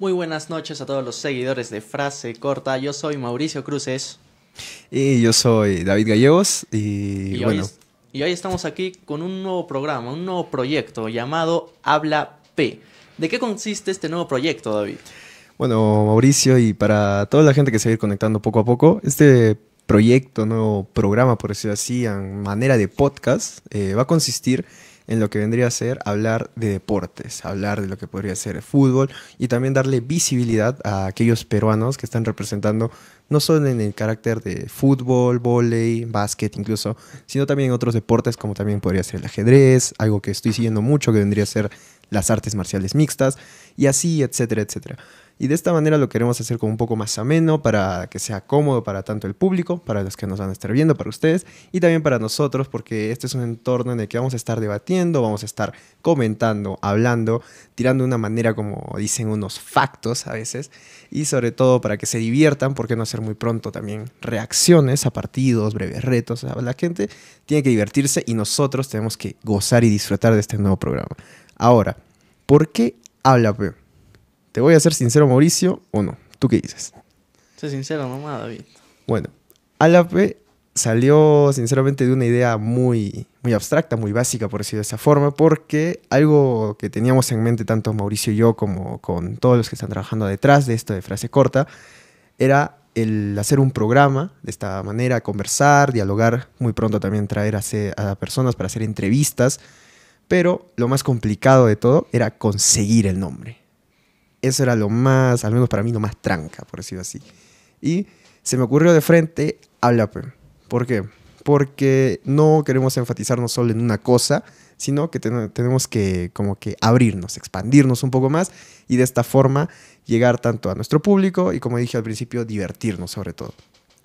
Muy buenas noches a todos los seguidores de Frase Corta. Yo soy Mauricio Cruces. Y yo soy David Gallegos. Y, bueno. Hoy, y estamos aquí con un nuevo programa, un nuevo proyecto llamado Habla P. ¿De qué consiste este nuevo proyecto, David? Bueno, Mauricio, y para toda la gente que se va a ir conectando poco a poco, este proyecto, nuevo programa, por decirlo así, en manera de podcast, eh, va a consistir en lo que vendría a ser hablar de deportes, hablar de lo que podría ser el fútbol y también darle visibilidad a aquellos peruanos que están representando no solo en el carácter de fútbol, vóley, básquet incluso, sino también en otros deportes como también podría ser el ajedrez, algo que estoy siguiendo mucho que vendría a ser las artes marciales mixtas y así, etcétera, etcétera. Y de esta manera lo queremos hacer como un poco más ameno para que sea cómodo para tanto el público, para los que nos van a estar viendo, para ustedes y también para nosotros, porque este es un entorno en el que vamos a estar debatiendo, vamos a estar comentando, hablando, tirando de una manera como dicen unos factos a veces y sobre todo para que se diviertan, porque no hacer muy pronto también reacciones a partidos, breves retos. la gente tiene que divertirse y nosotros tenemos que gozar y disfrutar de este nuevo programa. Ahora, ¿por qué habla ¿Te voy a ser sincero, Mauricio, o no? ¿Tú qué dices? Soy sincero nomás, David. Bueno, Alape salió sinceramente de una idea muy, muy abstracta, muy básica, por decirlo de esa forma, porque algo que teníamos en mente tanto Mauricio y yo como con todos los que están trabajando detrás de esto de frase corta, era el hacer un programa de esta manera, conversar, dialogar, muy pronto también traer a personas para hacer entrevistas, pero lo más complicado de todo era conseguir el nombre. Eso era lo más, al menos para mí, lo más tranca, por decirlo así. Y se me ocurrió de frente, habla. Pues. ¿Por qué? Porque no queremos enfatizarnos solo en una cosa, sino que tenemos que como que abrirnos, expandirnos un poco más y de esta forma llegar tanto a nuestro público y como dije al principio, divertirnos sobre todo.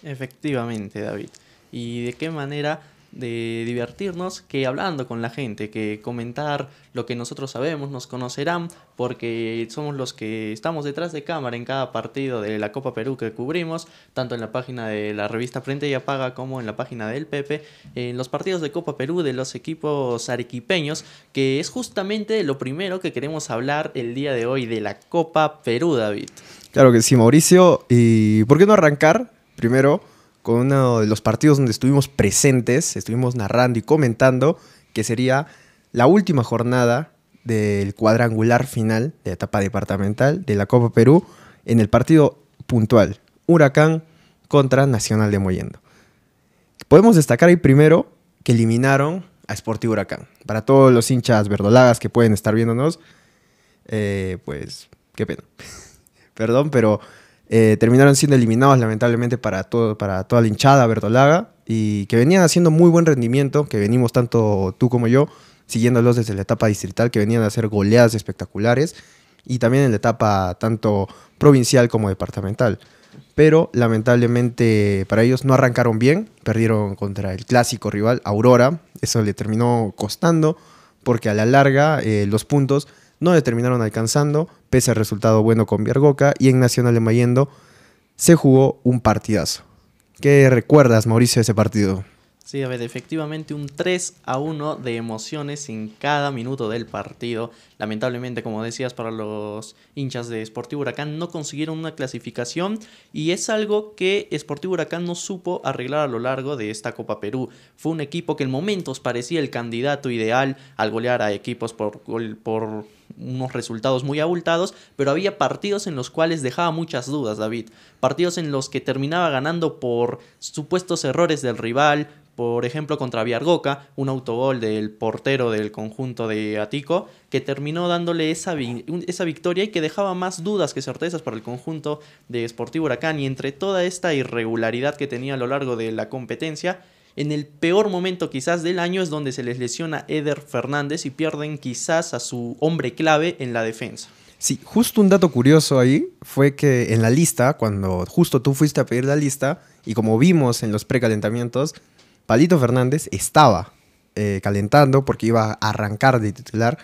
Efectivamente, David. ¿Y de qué manera de divertirnos que hablando con la gente, que comentar lo que nosotros sabemos, nos conocerán, porque somos los que estamos detrás de cámara en cada partido de la Copa Perú que cubrimos, tanto en la página de la revista Frente y Apaga como en la página del Pepe, en los partidos de Copa Perú de los equipos arequipeños, que es justamente lo primero que queremos hablar el día de hoy de la Copa Perú, David. Claro que sí, Mauricio. ¿Y por qué no arrancar primero? con uno de los partidos donde estuvimos presentes, estuvimos narrando y comentando, que sería la última jornada del cuadrangular final de etapa departamental de la Copa Perú en el partido puntual, Huracán contra Nacional de Mollendo. Podemos destacar ahí primero que eliminaron a Sportivo Huracán. Para todos los hinchas verdolagas que pueden estar viéndonos, eh, pues qué pena. Perdón, pero eh, terminaron siendo eliminados lamentablemente para, todo, para toda la hinchada verdolaga y que venían haciendo muy buen rendimiento, que venimos tanto tú como yo siguiéndolos desde la etapa distrital, que venían a hacer goleadas espectaculares y también en la etapa tanto provincial como departamental. Pero lamentablemente para ellos no arrancaron bien, perdieron contra el clásico rival Aurora, eso le terminó costando porque a la larga eh, los puntos no le alcanzando, pese al resultado bueno con Viergoca, y en Nacional de Mayendo se jugó un partidazo. ¿Qué recuerdas, Mauricio, de ese partido? Sí, a efectivamente un 3 a 1 de emociones en cada minuto del partido. Lamentablemente, como decías, para los hinchas de Sportivo Huracán no consiguieron una clasificación y es algo que Sportivo Huracán no supo arreglar a lo largo de esta Copa Perú. Fue un equipo que en momentos parecía el candidato ideal al golear a equipos por, por unos resultados muy abultados, pero había partidos en los cuales dejaba muchas dudas David, partidos en los que terminaba ganando por supuestos errores del rival, por ejemplo, contra Viargoca, un autogol del portero del conjunto de Atico, que terminó dándole esa, esa victoria y que dejaba más dudas que certezas para el conjunto de Sportivo Huracán. Y entre toda esta irregularidad que tenía a lo largo de la competencia, en el peor momento quizás del año es donde se les lesiona Eder Fernández y pierden quizás a su hombre clave en la defensa. Sí, justo un dato curioso ahí fue que en la lista, cuando justo tú fuiste a pedir la lista, y como vimos en los precalentamientos, Palito Fernández estaba eh, calentando porque iba a arrancar de titular,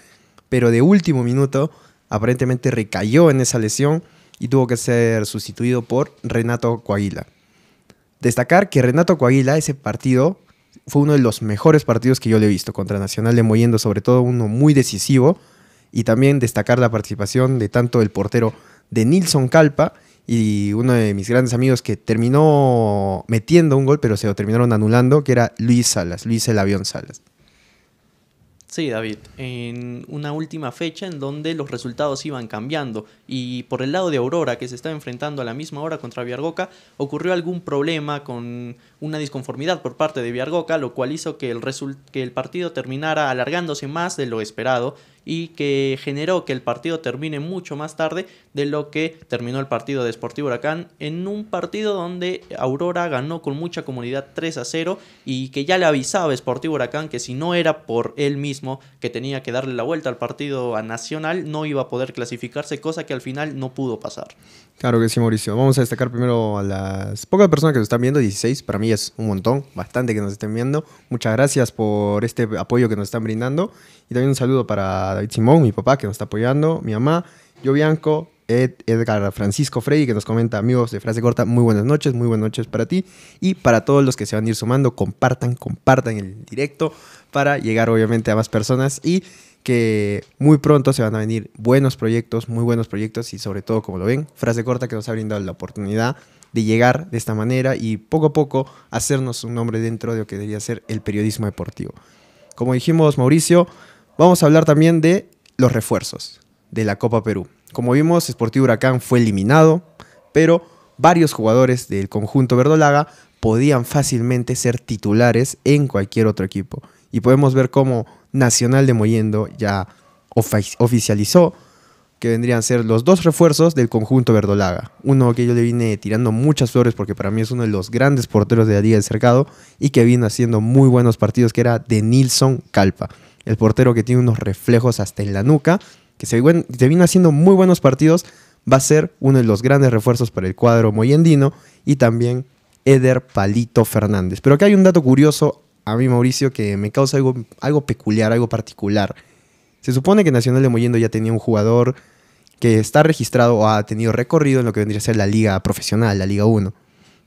pero de último minuto aparentemente recayó en esa lesión y tuvo que ser sustituido por Renato Coaguila. Destacar que Renato Coaguila ese partido fue uno de los mejores partidos que yo le he visto contra Nacional de Moyendo, sobre todo uno muy decisivo, y también destacar la participación de tanto el portero de Nilson Calpa y uno de mis grandes amigos que terminó metiendo un gol, pero se lo terminaron anulando, que era Luis Salas, Luis el Avión Salas. Sí, David, en una última fecha en donde los resultados iban cambiando y por el lado de Aurora, que se estaba enfrentando a la misma hora contra Viargoca, ocurrió algún problema con una disconformidad por parte de Viargoca, lo cual hizo que el, que el partido terminara alargándose más de lo esperado y que generó que el partido termine mucho más tarde de lo que terminó el partido de Sportivo Huracán en un partido donde Aurora ganó con mucha comunidad 3 a 0 y que ya le avisaba Sportivo Huracán que si no era por él mismo que tenía que darle la vuelta al partido a Nacional no iba a poder clasificarse, cosa que al final no pudo pasar. Claro que sí, Mauricio. Vamos a destacar primero a las pocas personas que nos están viendo, 16, para mí es un montón, bastante que nos estén viendo. Muchas gracias por este apoyo que nos están brindando. Y también un saludo para David Simón, mi papá que nos está apoyando, mi mamá, yo Bianco, Edgar Francisco Frey que nos comenta, amigos de Frase Corta, muy buenas noches, muy buenas noches para ti. Y para todos los que se van a ir sumando, compartan, compartan el directo para llegar obviamente a más personas y que muy pronto se van a venir buenos proyectos, muy buenos proyectos y sobre todo, como lo ven, frase corta que nos ha brindado la oportunidad de llegar de esta manera y poco a poco hacernos un nombre dentro de lo que debería ser el periodismo deportivo. Como dijimos, Mauricio, vamos a hablar también de los refuerzos de la Copa Perú. Como vimos, Sportivo Huracán fue eliminado, pero varios jugadores del conjunto verdolaga podían fácilmente ser titulares en cualquier otro equipo. Y podemos ver cómo Nacional de Mollendo ya oficializó que vendrían a ser los dos refuerzos del conjunto verdolaga. Uno que yo le vine tirando muchas flores porque para mí es uno de los grandes porteros de la del Cercado y que vino haciendo muy buenos partidos, que era de Nilson Calpa. El portero que tiene unos reflejos hasta en la nuca, que se, se vino haciendo muy buenos partidos, va a ser uno de los grandes refuerzos para el cuadro moyendino y también Eder Palito Fernández. Pero acá hay un dato curioso a mí, Mauricio, que me causa algo, algo peculiar, algo particular. Se supone que Nacional de Mollendo ya tenía un jugador que está registrado o ha tenido recorrido en lo que vendría a ser la liga profesional, la Liga 1.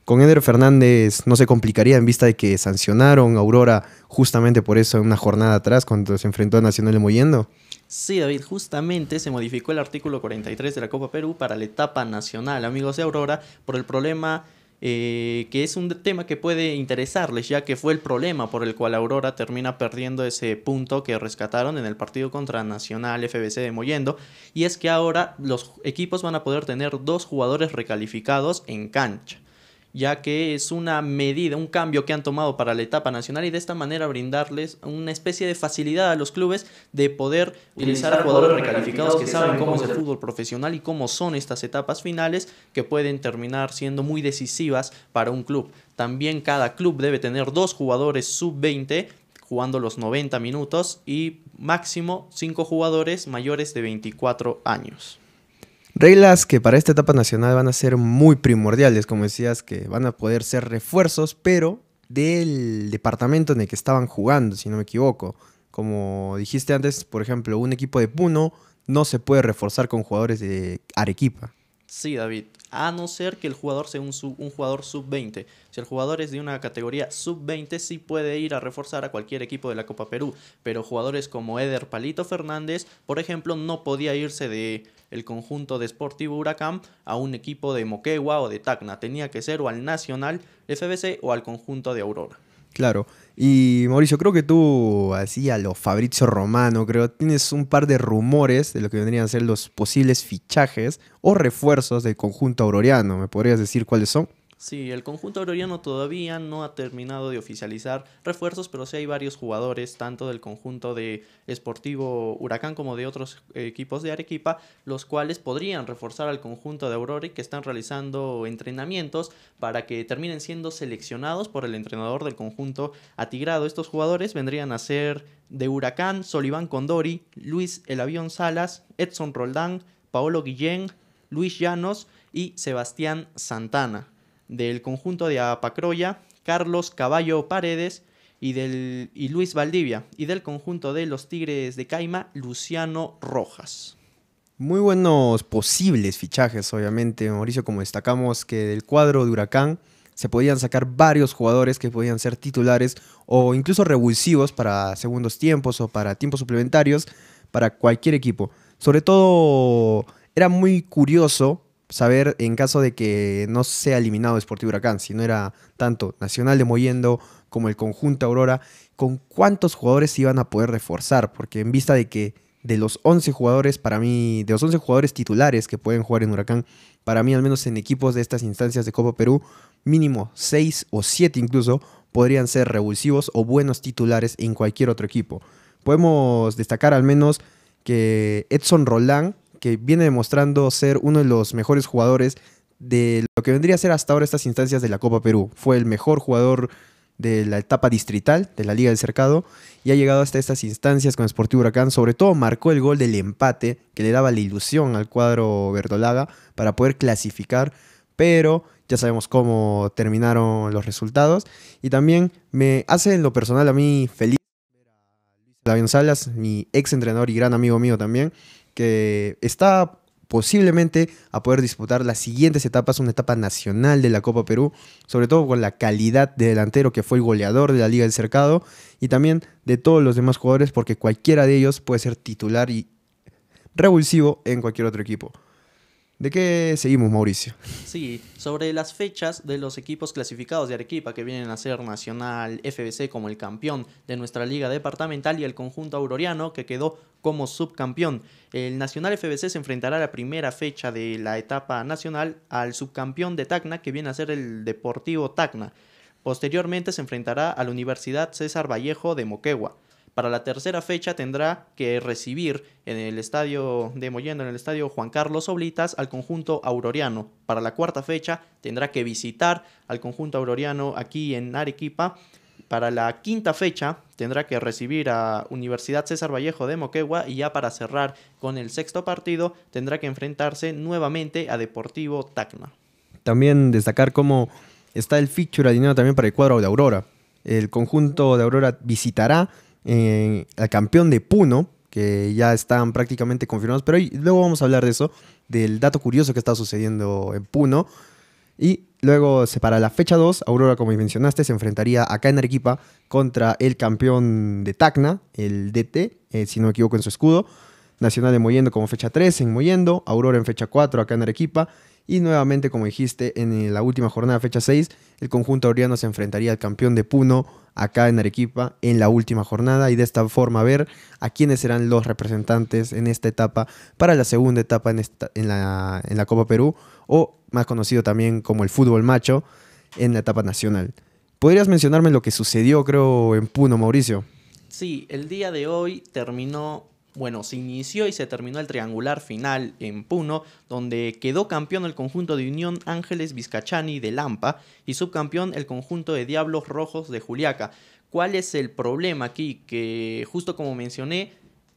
Con Eder Fernández no se complicaría en vista de que sancionaron a Aurora justamente por eso en una jornada atrás cuando se enfrentó a Nacional de Mollendo. Sí, David, justamente se modificó el artículo 43 de la Copa Perú para la etapa nacional, amigos de Aurora, por el problema eh, que es un tema que puede interesarles, ya que fue el problema por el cual Aurora termina perdiendo ese punto que rescataron en el partido contra Nacional FBC de Mollendo, y es que ahora los equipos van a poder tener dos jugadores recalificados en cancha ya que es una medida, un cambio que han tomado para la etapa nacional y de esta manera brindarles una especie de facilidad a los clubes de poder utilizar, a jugadores recalificados que, saben cómo es el fútbol profesional y cómo son estas etapas finales que pueden terminar siendo muy decisivas para un club. También cada club debe tener dos jugadores sub-20 jugando los 90 minutos y máximo cinco jugadores mayores de 24 años. Reglas que para esta etapa nacional van a ser muy primordiales, como decías, que van a poder ser refuerzos, pero del departamento en el que estaban jugando, si no me equivoco. Como dijiste antes, por ejemplo, un equipo de Puno no se puede reforzar con jugadores de Arequipa. Sí, David, a no ser que el jugador sea un, un jugador sub-20. Si el jugador es de una categoría sub-20, sí puede ir a reforzar a cualquier equipo de la Copa Perú, pero jugadores como Eder Palito Fernández, por ejemplo, no podía irse de el conjunto de Sportivo Huracán a un equipo de Moquegua o de Tacna, tenía que ser o al Nacional FBC o al conjunto de Aurora. Claro, y Mauricio, creo que tú, así a lo Fabrizio Romano, creo, tienes un par de rumores de lo que vendrían a ser los posibles fichajes o refuerzos del conjunto auroriano, ¿Me podrías decir cuáles son? Sí, el conjunto auroriano todavía no ha terminado de oficializar refuerzos, pero sí hay varios jugadores, tanto del conjunto de Sportivo Huracán como de otros equipos de Arequipa, los cuales podrían reforzar al conjunto de Aurori que están realizando entrenamientos para que terminen siendo seleccionados por el entrenador del conjunto atigrado. Estos jugadores vendrían a ser de Huracán, Soliván Condori, Luis El Avión Salas, Edson Roldán, Paolo Guillén, Luis Llanos y Sebastián Santana del conjunto de Apacroya, Carlos Caballo Paredes y, del, Luis Valdivia, y del conjunto de los Tigres de Caima, Luciano Rojas. Muy buenos posibles fichajes, obviamente, Mauricio, como destacamos que del cuadro de Huracán se podían sacar varios jugadores que podían ser titulares o incluso revulsivos para segundos tiempos o para tiempos suplementarios para cualquier equipo. Sobre todo era muy curioso saber en caso de que no sea eliminado Sportivo Huracán, si no era tanto Nacional de Moyendo como el conjunto Aurora, con cuántos jugadores se iban a poder reforzar, porque en vista de que de los 11 jugadores, para mí, de los 11 jugadores titulares que pueden jugar en Huracán, para mí al menos en equipos de estas instancias de Copa Perú, mínimo 6 o 7 incluso podrían ser revulsivos o buenos titulares en cualquier otro equipo. Podemos destacar al menos que Edson Roland que viene demostrando ser uno de los mejores jugadores de lo que vendría a ser hasta ahora estas instancias de la Copa Perú. Fue el mejor jugador de la etapa distrital de la Liga del Cercado y ha llegado hasta estas instancias con Sportivo Huracán. Sobre todo marcó el gol del empate que le daba la ilusión al cuadro verdolaga para poder clasificar, pero ya sabemos cómo terminaron los resultados. Y también me hace en lo personal a mí feliz David Salas, mi ex entrenador y gran amigo mío también, que está posiblemente a poder disputar las siguientes etapas, una etapa nacional de la Copa Perú, sobre todo con la calidad de delantero que fue el goleador de la Liga del Cercado y también de todos los demás jugadores, porque cualquiera de ellos puede ser titular y revulsivo en cualquier otro equipo. ¿De qué seguimos, Mauricio? Sí, sobre las fechas de los equipos clasificados de Arequipa que vienen a ser Nacional FBC como el campeón de nuestra liga departamental y el conjunto auroriano que quedó como subcampeón. El Nacional FBC se enfrentará a la primera fecha de la etapa nacional al subcampeón de Tacna que viene a ser el Deportivo Tacna. Posteriormente se enfrentará a la Universidad César Vallejo de Moquegua. Para la tercera fecha tendrá que recibir en el estadio de Mollendo, en el estadio Juan Carlos Oblitas, al conjunto auroriano. Para la cuarta fecha tendrá que visitar al conjunto auroriano aquí en Arequipa. Para la quinta fecha tendrá que recibir a Universidad César Vallejo de Moquegua y ya para cerrar con el sexto partido tendrá que enfrentarse nuevamente a Deportivo Tacna. También destacar cómo está el feature alineado también para el cuadro de Aurora. El conjunto de Aurora visitará el campeón de Puno, que ya están prácticamente confirmados, pero luego vamos a hablar de eso, del dato curioso que está sucediendo en Puno. Y luego se para la fecha 2, Aurora, como mencionaste, se enfrentaría acá en Arequipa contra el campeón de Tacna, el DT, eh, si no me equivoco en su escudo. Nacional de Moyendo como fecha 3 en Moyendo, Aurora en fecha 4 acá en Arequipa y nuevamente, como dijiste, en la última jornada, fecha 6, el conjunto auriano se enfrentaría al campeón de Puno acá en Arequipa en la última jornada y de esta forma ver a quiénes serán los representantes en esta etapa para la segunda etapa en, la, en la Copa Perú o más conocido también como el fútbol macho en la etapa nacional. ¿Podrías mencionarme lo que sucedió, creo, en Puno, Mauricio? Sí, el día de hoy terminó bueno, se inició y se terminó el triangular final en Puno, donde quedó campeón el conjunto de Unión Ángeles Vizcachani de Lampa y subcampeón el conjunto de Diablos Rojos de Juliaca. ¿Cuál es el problema aquí? Que justo como mencioné,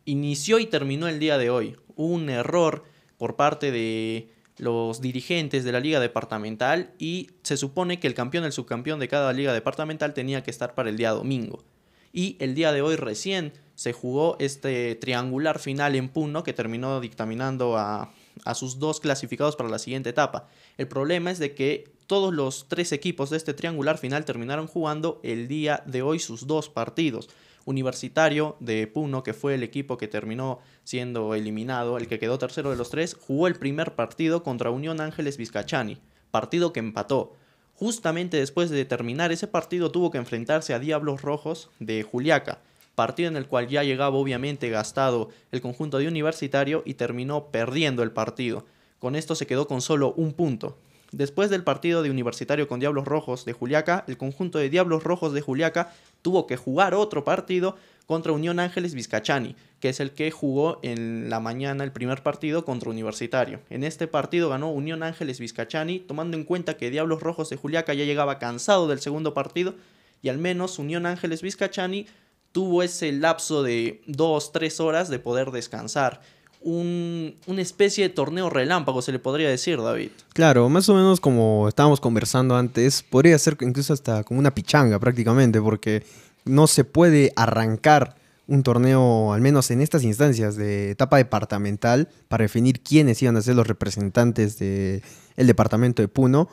inició y terminó el día de hoy. un error por parte de los dirigentes de la liga departamental y se supone que el campeón, el subcampeón de cada liga departamental tenía que estar para el día domingo. Y el día de hoy recién se jugó este triangular final en Puno que terminó dictaminando a, a sus dos clasificados para la siguiente etapa. El problema es de que todos los tres equipos de este triangular final terminaron jugando el día de hoy sus dos partidos. Universitario de Puno, que fue el equipo que terminó siendo eliminado, el que quedó tercero de los tres, jugó el primer partido contra Unión Ángeles Vizcachani, partido que empató. Justamente después de terminar ese partido tuvo que enfrentarse a Diablos Rojos de Juliaca, partido en el cual ya llegaba obviamente gastado el conjunto de Universitario y terminó perdiendo el partido. Con esto se quedó con solo un punto. Después del partido de Universitario con Diablos Rojos de Juliaca, el conjunto de Diablos Rojos de Juliaca tuvo que jugar otro partido contra Unión Ángeles Vizcachani, que es el que jugó en la mañana el primer partido contra Universitario. En este partido ganó Unión Ángeles Vizcachani, tomando en cuenta que Diablos Rojos de Juliaca ya llegaba cansado del segundo partido y al menos Unión Ángeles Vizcachani tuvo ese lapso de dos, tres horas de poder descansar. Un, una especie de torneo relámpago, se le podría decir, David. Claro, más o menos como estábamos conversando antes, podría ser incluso hasta como una pichanga prácticamente, porque no se puede arrancar un torneo, al menos en estas instancias de etapa departamental, para definir quiénes iban a ser los representantes del departamento de Puno,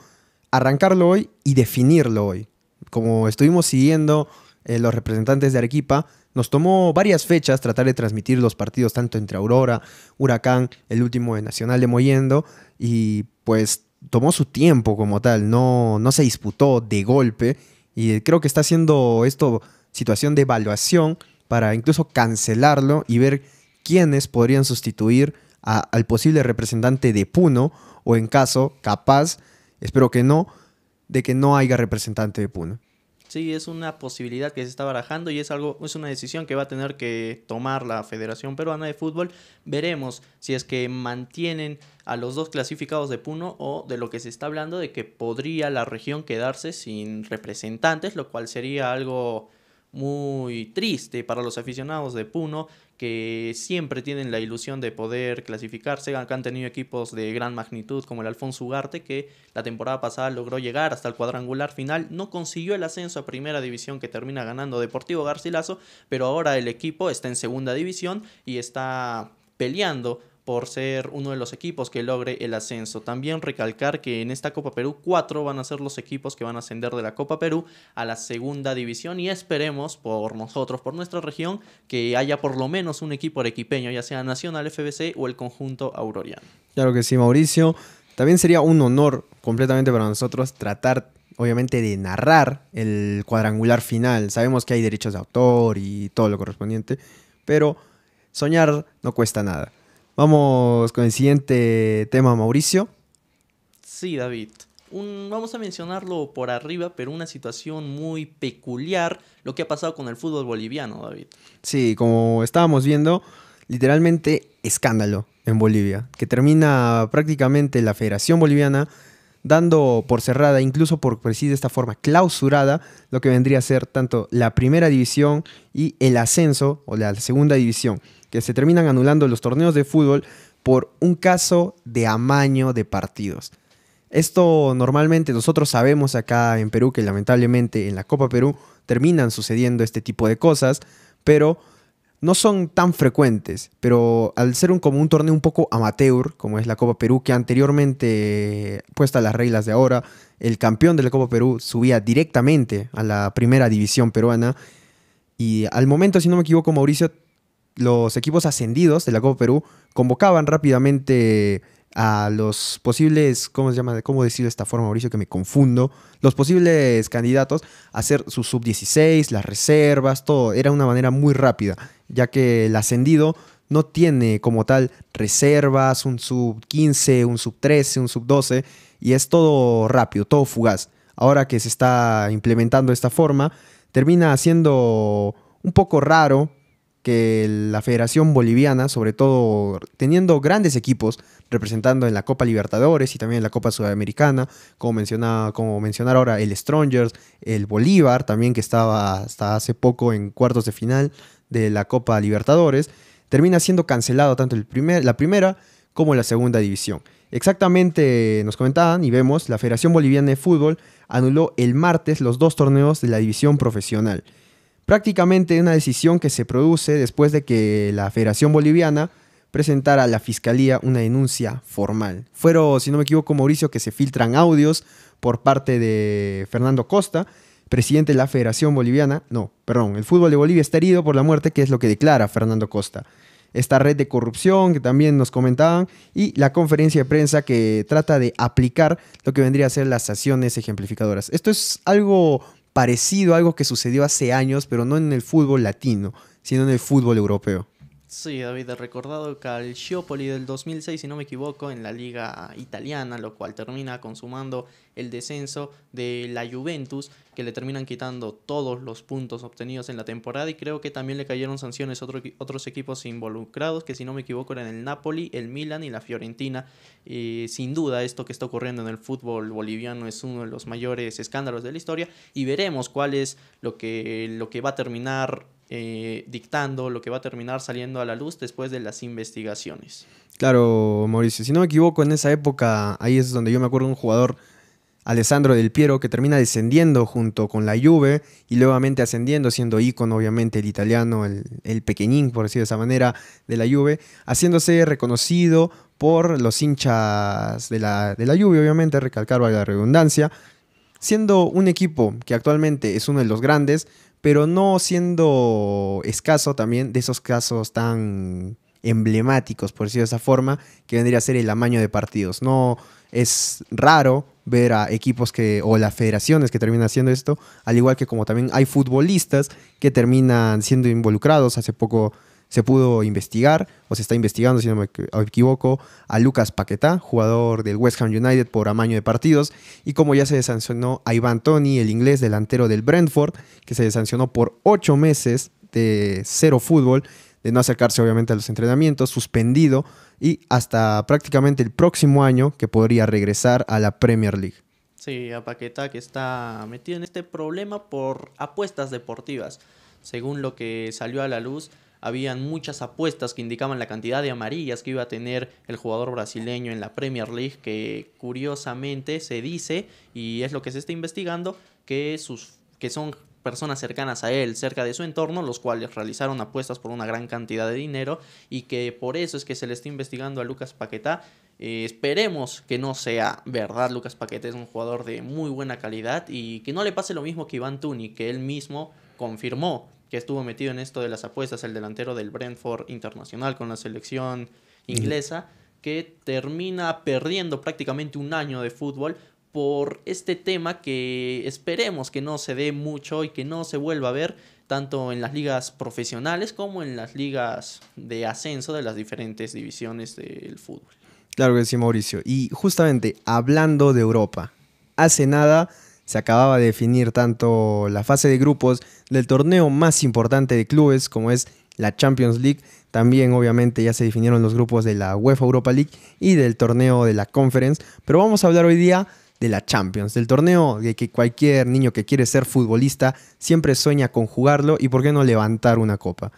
arrancarlo hoy y definirlo hoy. Como estuvimos siguiendo eh, los representantes de Arequipa, nos tomó varias fechas tratar de transmitir los partidos tanto entre Aurora, Huracán, el último de Nacional de Moyendo, y pues tomó su tiempo como tal, no, no se disputó de golpe, y creo que está haciendo esto situación de evaluación para incluso cancelarlo y ver quiénes podrían sustituir al posible representante de Puno, o en caso, capaz, espero que no, de que no haya representante de Puno. Sí, es una posibilidad que se está barajando y es algo, es una decisión que va a tener que tomar la Federación Peruana de Fútbol. Veremos si es que mantienen a los dos clasificados de Puno o de lo que se está hablando de que podría la región quedarse sin representantes, lo cual sería algo muy triste para los aficionados de Puno que siempre tienen la ilusión de poder clasificarse, han tenido equipos de gran magnitud como el Alfonso Ugarte, que la temporada pasada logró llegar hasta el cuadrangular final, no consiguió el ascenso a primera división que termina ganando Deportivo Garcilaso, pero ahora el equipo está en segunda división y está peleando por ser uno de los equipos que logre el ascenso. También recalcar que en esta Copa Perú cuatro van a ser los equipos que van a ascender de la Copa Perú a la segunda división y esperemos por nosotros, por nuestra región, que haya por lo menos un equipo arequipeño, ya sea Nacional FBC o el conjunto auroriano. Claro que sí, Mauricio. También sería un honor completamente para nosotros tratar obviamente de narrar el cuadrangular final. Sabemos que hay derechos de autor y todo lo correspondiente, pero soñar no cuesta nada. Vamos con el siguiente tema, Mauricio. Sí, David. vamos a mencionarlo por arriba, pero una situación muy peculiar, lo que ha pasado con el fútbol boliviano, David. Sí, como estábamos viendo, literalmente escándalo en Bolivia, que termina prácticamente la Federación Boliviana dando por cerrada, incluso por decir de esta forma, clausurada, lo que vendría a ser tanto la primera división y el ascenso o la segunda división que se terminan anulando los torneos de fútbol por un caso de amaño de partidos. Esto normalmente nosotros sabemos acá en Perú que lamentablemente en la Copa Perú terminan sucediendo este tipo de cosas, pero no son tan frecuentes, pero al ser un, como un torneo un poco amateur, como es la Copa Perú, que anteriormente, eh, puesta las reglas de ahora, el campeón de la Copa Perú subía directamente a la primera división peruana. Y al momento, si no me equivoco, Mauricio, los equipos ascendidos de la Copa Perú convocaban rápidamente a los posibles, ¿cómo se llama? ¿Cómo decirlo de esta forma, Mauricio? Que me confundo. Los posibles candidatos a hacer su sub-16, las reservas, todo. Era una manera muy rápida, ya que el ascendido no tiene como tal reservas, un sub-15, un sub-13, un sub-12, y es todo rápido, todo fugaz. Ahora que se está implementando esta forma, termina siendo un poco raro que la Federación Boliviana, sobre todo teniendo grandes equipos representando en la Copa Libertadores y también en la Copa Sudamericana, como mencionaba como mencionar ahora el Strongers, el Bolívar también que estaba hasta hace poco en cuartos de final de la Copa Libertadores, termina siendo cancelado tanto el primer, la primera como la segunda división. Exactamente nos comentaban y vemos, la Federación Boliviana de Fútbol anuló el martes los dos torneos de la división profesional. Prácticamente una decisión que se produce después de que la Federación Boliviana presentara a la Fiscalía una denuncia formal. Fueron, si no me equivoco, Mauricio, que se filtran audios por parte de Fernando Costa, presidente de la Federación Boliviana. No, perdón, el fútbol de Bolivia está herido por la muerte, que es lo que declara Fernando Costa esta red de corrupción que también nos comentaban y la conferencia de prensa que trata de aplicar lo que vendría a ser las acciones ejemplificadoras. Esto es algo parecido a algo que sucedió hace años, pero no en el fútbol latino, sino en el fútbol europeo. Sí, David, el recordado Calciopoli del 2006, si no me equivoco, en la liga italiana, lo cual termina consumando el descenso de la Juventus, que le terminan quitando todos los puntos obtenidos en la temporada y creo que también le cayeron sanciones a otros equipos involucrados, que si no me equivoco eran el Napoli, el Milan y la Fiorentina. sin duda esto que está ocurriendo en el fútbol boliviano es uno de los mayores escándalos de la historia y veremos cuál es lo que, lo que va a terminar eh, dictando lo que va a terminar saliendo a la luz después de las investigaciones. Claro, Mauricio, si no me equivoco, en esa época, ahí es donde yo me acuerdo un jugador, Alessandro Del Piero, que termina descendiendo junto con la Juve y nuevamente ascendiendo, siendo ícono, obviamente, el italiano, el, pequeñín, por decir de esa manera, de la Juve, haciéndose reconocido por los hinchas de la, de la Juve, obviamente, recalcar la redundancia, siendo un equipo que actualmente es uno de los grandes, pero no siendo escaso también de esos casos tan emblemáticos, por decirlo de esa forma, que vendría a ser el amaño de partidos. No es raro ver a equipos que, o las federaciones que terminan haciendo esto, al igual que como también hay futbolistas que terminan siendo involucrados. Hace poco se pudo investigar, o se está investigando, si no me equivoco, a Lucas Paquetá, jugador del West Ham United por amaño de partidos, y como ya se sancionó a Iván Tony, el inglés delantero del Brentford, que se sancionó por ocho meses de cero fútbol, de no acercarse obviamente a los entrenamientos, suspendido, y hasta prácticamente el próximo año que podría regresar a la Premier League. Sí, a Paquetá que está metido en este problema por apuestas deportivas. Según lo que salió a la luz, habían muchas apuestas que indicaban la cantidad de amarillas que iba a tener el jugador brasileño en la Premier League, que curiosamente se dice, y es lo que se está investigando, que, sus, que son personas cercanas a él, cerca de su entorno, los cuales realizaron apuestas por una gran cantidad de dinero y que por eso es que se le está investigando a Lucas Paquetá. Eh, esperemos que no sea verdad, Lucas Paquetá es un jugador de muy buena calidad y que no le pase lo mismo que Iván Tuni, que él mismo confirmó que estuvo metido en esto de las apuestas, el delantero del Brentford Internacional con la selección inglesa, que termina perdiendo prácticamente un año de fútbol por este tema que esperemos que no se dé mucho y que no se vuelva a ver tanto en las ligas profesionales como en las ligas de ascenso de las diferentes divisiones del fútbol. Claro que sí, Mauricio. Y justamente hablando de Europa, hace nada se acababa de definir tanto la fase de grupos del torneo más importante de clubes como es la Champions League, también obviamente ya se definieron los grupos de la UEFA Europa League y del torneo de la Conference, pero vamos a hablar hoy día de la Champions, del torneo de que cualquier niño que quiere ser futbolista siempre sueña con jugarlo y por qué no levantar una copa.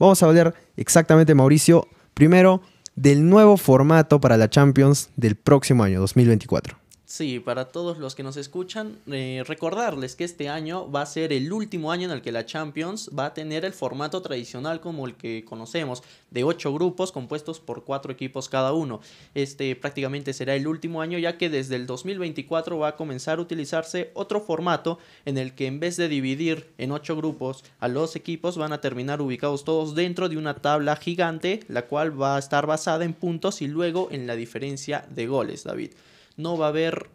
Vamos a hablar exactamente, Mauricio, primero del nuevo formato para la Champions del próximo año, 2024. Sí, para todos los que nos escuchan, eh, recordarles que este año va a ser el último año en el que la Champions va a tener el formato tradicional como el que conocemos, de ocho grupos compuestos por cuatro equipos cada uno. Este prácticamente será el último año ya que desde el 2024 va a comenzar a utilizarse otro formato en el que en vez de dividir en ocho grupos a los equipos van a terminar ubicados todos dentro de una tabla gigante, la cual va a estar basada en puntos y luego en la diferencia de goles, David no va a haber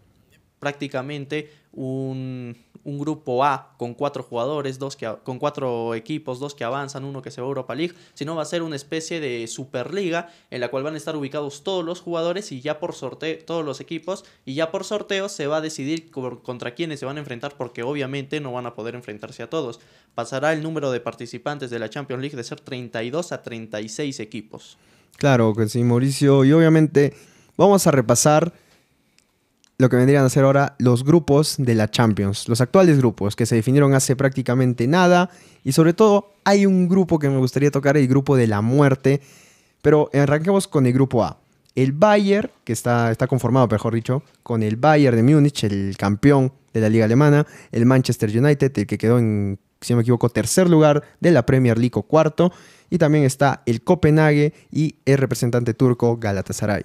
prácticamente un, grupo A con cuatro jugadores, dos que, con cuatro equipos, dos que avanzan, uno que se va a Europa League, sino va a ser una especie de Superliga en la cual van a estar ubicados todos los jugadores y ya por sorteo, todos los equipos, y ya por sorteo se va a decidir contra quiénes se van a enfrentar porque obviamente no van a poder enfrentarse a todos. Pasará el número de participantes de la Champions League de ser 32 a 36 equipos. Claro que sí, Mauricio, y obviamente vamos a repasar lo que vendrían a ser ahora los grupos de la Champions, los actuales grupos que se definieron hace prácticamente nada y sobre todo hay un grupo que me gustaría tocar, el grupo de la muerte, pero arranquemos con el grupo A. El Bayern, que está, está conformado, mejor dicho, con el Bayern de Múnich, el campeón de la liga alemana, el Manchester United, el que quedó en, si no me equivoco, tercer lugar de la Premier League o cuarto, y también está el Copenhague y el representante turco Galatasaray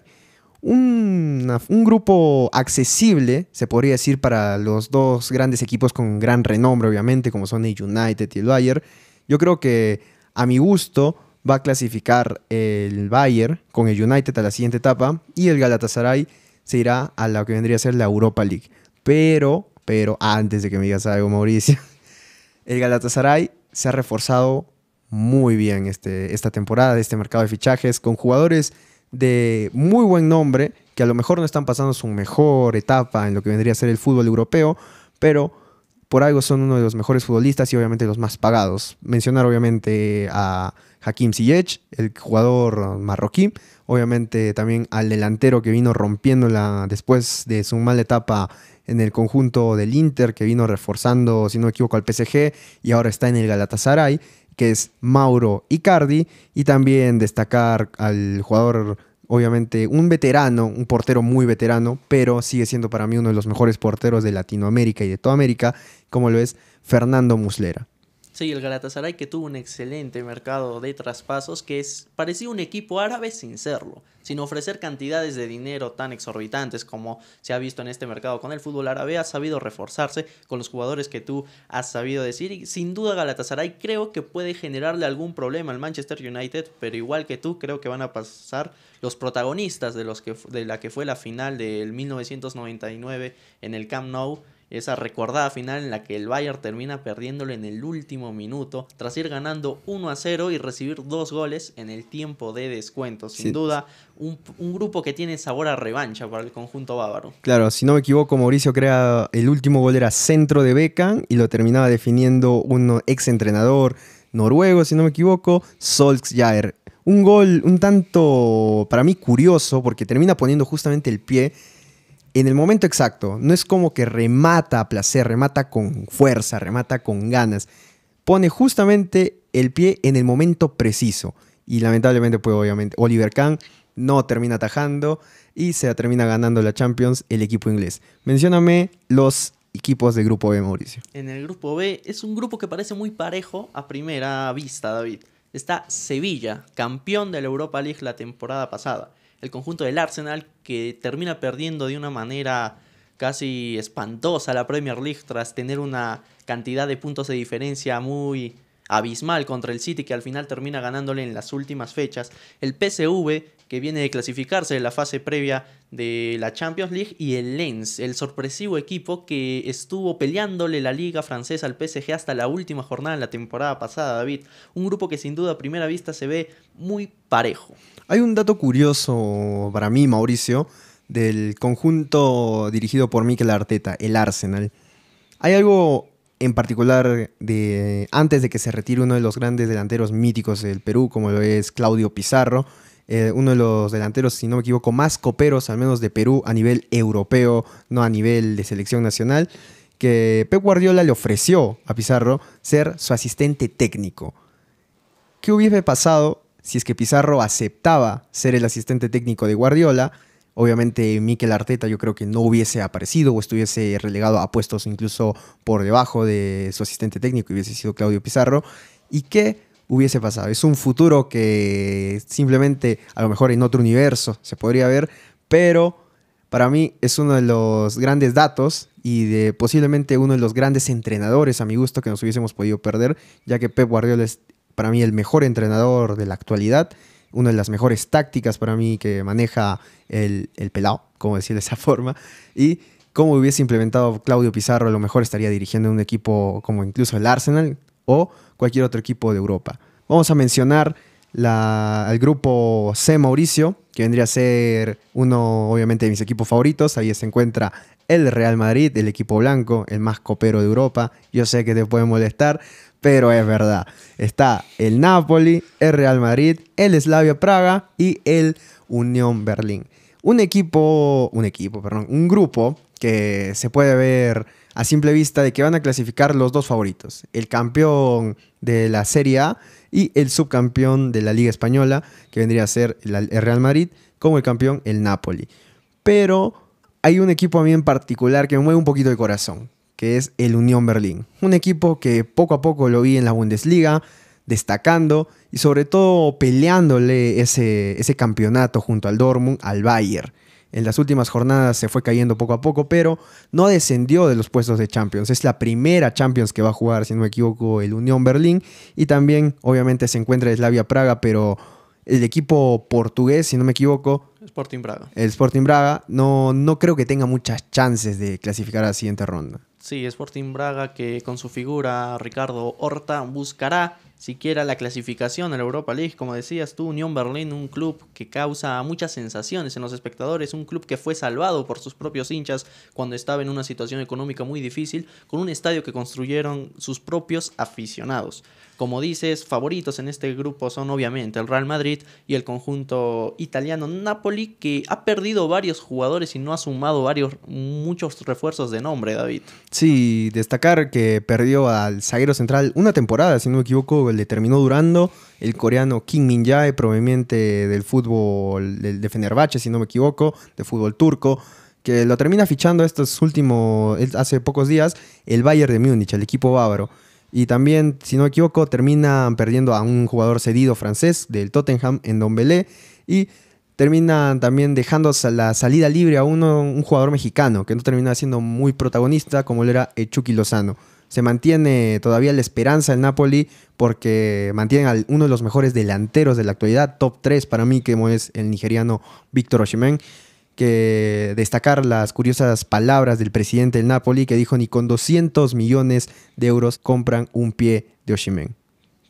un, grupo accesible, se podría decir, para los dos grandes equipos con gran renombre, obviamente, como son el United y el Bayern. Yo creo que, a mi gusto, va a clasificar el Bayern con el United a la siguiente etapa y el Galatasaray se irá a lo que vendría a ser la Europa League. Pero, pero, antes de que me digas algo, Mauricio, el Galatasaray se ha reforzado muy bien este, esta temporada, este mercado de fichajes, con jugadores de muy buen nombre, que a lo mejor no están pasando su mejor etapa en lo que vendría a ser el fútbol europeo, pero por algo son uno de los mejores futbolistas y obviamente los más pagados. Mencionar obviamente a Hakim Ziyech, el jugador marroquí, obviamente también al delantero que vino rompiéndola después de su mala etapa en el conjunto del Inter, que vino reforzando, si no me equivoco, al PSG y ahora está en el Galatasaray que es Mauro Icardi, y también destacar al jugador, obviamente un veterano, un portero muy veterano, pero sigue siendo para mí uno de los mejores porteros de Latinoamérica y de toda América, como lo es Fernando Muslera. Y el Galatasaray que tuvo un excelente mercado de traspasos que es, parecía un equipo árabe sin serlo, sin ofrecer cantidades de dinero tan exorbitantes como se ha visto en este mercado con el fútbol árabe, ha sabido reforzarse con los jugadores que tú has sabido decir y sin duda Galatasaray creo que puede generarle algún problema al Manchester United, pero igual que tú creo que van a pasar los protagonistas de, los que, de la que fue la final del 1999 en el Camp Nou esa recordada final en la que el Bayern termina perdiéndolo en el último minuto tras ir ganando 1 a 0 y recibir dos goles en el tiempo de descuento. Sin duda, un, grupo que tiene sabor a revancha para el conjunto bávaro. Claro, si no me equivoco, Mauricio crea el último gol era centro de Beckham y lo terminaba definiendo un ex entrenador noruego, si no me equivoco, Solskjaer. Un gol un tanto para mí curioso porque termina poniendo justamente el pie en el momento exacto. No es como que remata a placer, remata con fuerza, remata con ganas. Pone justamente el pie en el momento preciso. Y lamentablemente, pues obviamente, Oliver Kahn no termina atajando y se termina ganando la Champions el equipo inglés. Mencióname los equipos del grupo B, Mauricio. En el grupo B es un grupo que parece muy parejo a primera vista, David. Está Sevilla, campeón de la Europa League la temporada pasada el conjunto del Arsenal, que termina perdiendo de una manera casi espantosa la Premier League tras tener una cantidad de puntos de diferencia muy abismal contra el City que al final termina ganándole en las últimas fechas, el PSV que viene de clasificarse en la fase previa de la Champions League y el Lens, el sorpresivo equipo que estuvo peleándole la liga francesa al PSG hasta la última jornada de la temporada pasada, David, un grupo que sin duda a primera vista se ve muy parejo. Hay un dato curioso para mí, Mauricio, del conjunto dirigido por Mikel Arteta, el Arsenal. Hay algo en particular de antes de que se retire uno de los grandes delanteros míticos del Perú, como lo es Claudio Pizarro, eh, uno de los delanteros, si no me equivoco, más coperos, al menos de Perú, a nivel europeo, no a nivel de selección nacional, que Pep Guardiola le ofreció a Pizarro ser su asistente técnico. ¿Qué hubiese pasado si es que Pizarro aceptaba ser el asistente técnico de Guardiola? Obviamente Mikel Arteta yo creo que no hubiese aparecido o estuviese relegado a puestos incluso por debajo de su asistente técnico, hubiese sido Claudio Pizarro. ¿Y qué hubiese pasado? Es un futuro que simplemente a lo mejor en otro universo se podría ver, pero para mí es uno de los grandes datos y de posiblemente uno de los grandes entrenadores a mi gusto que nos hubiésemos podido perder, ya que Pep Guardiola es para mí el mejor entrenador de la actualidad una de las mejores tácticas para mí que maneja el, pelado, como decir de esa forma, y cómo hubiese implementado Claudio Pizarro, a lo mejor estaría dirigiendo un equipo como incluso el Arsenal o cualquier otro equipo de Europa. Vamos a mencionar la, al grupo C Mauricio, que vendría a ser uno, obviamente, de mis equipos favoritos. Ahí se encuentra el Real Madrid, el equipo blanco, el más copero de Europa. Yo sé que te puede molestar, pero es verdad. Está el Napoli, el Real Madrid, el Slavia Praga y el Unión Berlín. Un equipo, un equipo, perdón, un grupo que se puede ver a simple vista de que van a clasificar los dos favoritos, el campeón de la Serie A y el subcampeón de la Liga Española, que vendría a ser el Real Madrid, como el campeón el Napoli. Pero hay un equipo a mí en particular que me mueve un poquito el corazón, que es el Unión Berlín. Un equipo que poco a poco lo vi en la Bundesliga, destacando y sobre todo peleándole ese, ese campeonato junto al Dortmund, al Bayern. En las últimas jornadas se fue cayendo poco a poco, pero no descendió de los puestos de Champions. Es la primera Champions que va a jugar, si no me equivoco, el Unión Berlín. Y también, obviamente, se encuentra Eslavia Praga, pero el equipo portugués, si no me equivoco. Sporting Braga. El Sporting Braga no, no creo que tenga muchas chances de clasificar a la siguiente ronda. Sí, Sporting Braga que con su figura Ricardo Horta buscará siquiera la clasificación a la Europa League, como decías tú, Unión Berlín, un club que causa muchas sensaciones en los espectadores, un club que fue salvado por sus propios hinchas cuando estaba en una situación económica muy difícil, con un estadio que construyeron sus propios aficionados. Como dices, favoritos en este grupo son obviamente el Real Madrid y el conjunto italiano Napoli, que ha perdido varios jugadores y no ha sumado varios, muchos refuerzos de nombre, David. Sí, destacar que perdió al zaguero central una temporada, si no me equivoco, le terminó durando el coreano Kim Min Jae, proveniente del fútbol de Fenerbahce, si no me equivoco, de fútbol turco que lo termina fichando estos últimos, hace pocos días, el Bayern de Múnich, el equipo bávaro. Y también, si no me equivoco, terminan perdiendo a un jugador cedido francés del Tottenham en Don Belé. Y terminan también dejando la salida libre a uno, un jugador mexicano que no termina siendo muy protagonista como lo era Echuki Lozano. Se mantiene todavía la esperanza en Napoli porque mantienen a uno de los mejores delanteros de la actualidad, top 3 para mí, que es el nigeriano Víctor Oshimen que destacar las curiosas palabras del presidente del Napoli que dijo ni con 200 millones de euros compran un pie de Oshimen.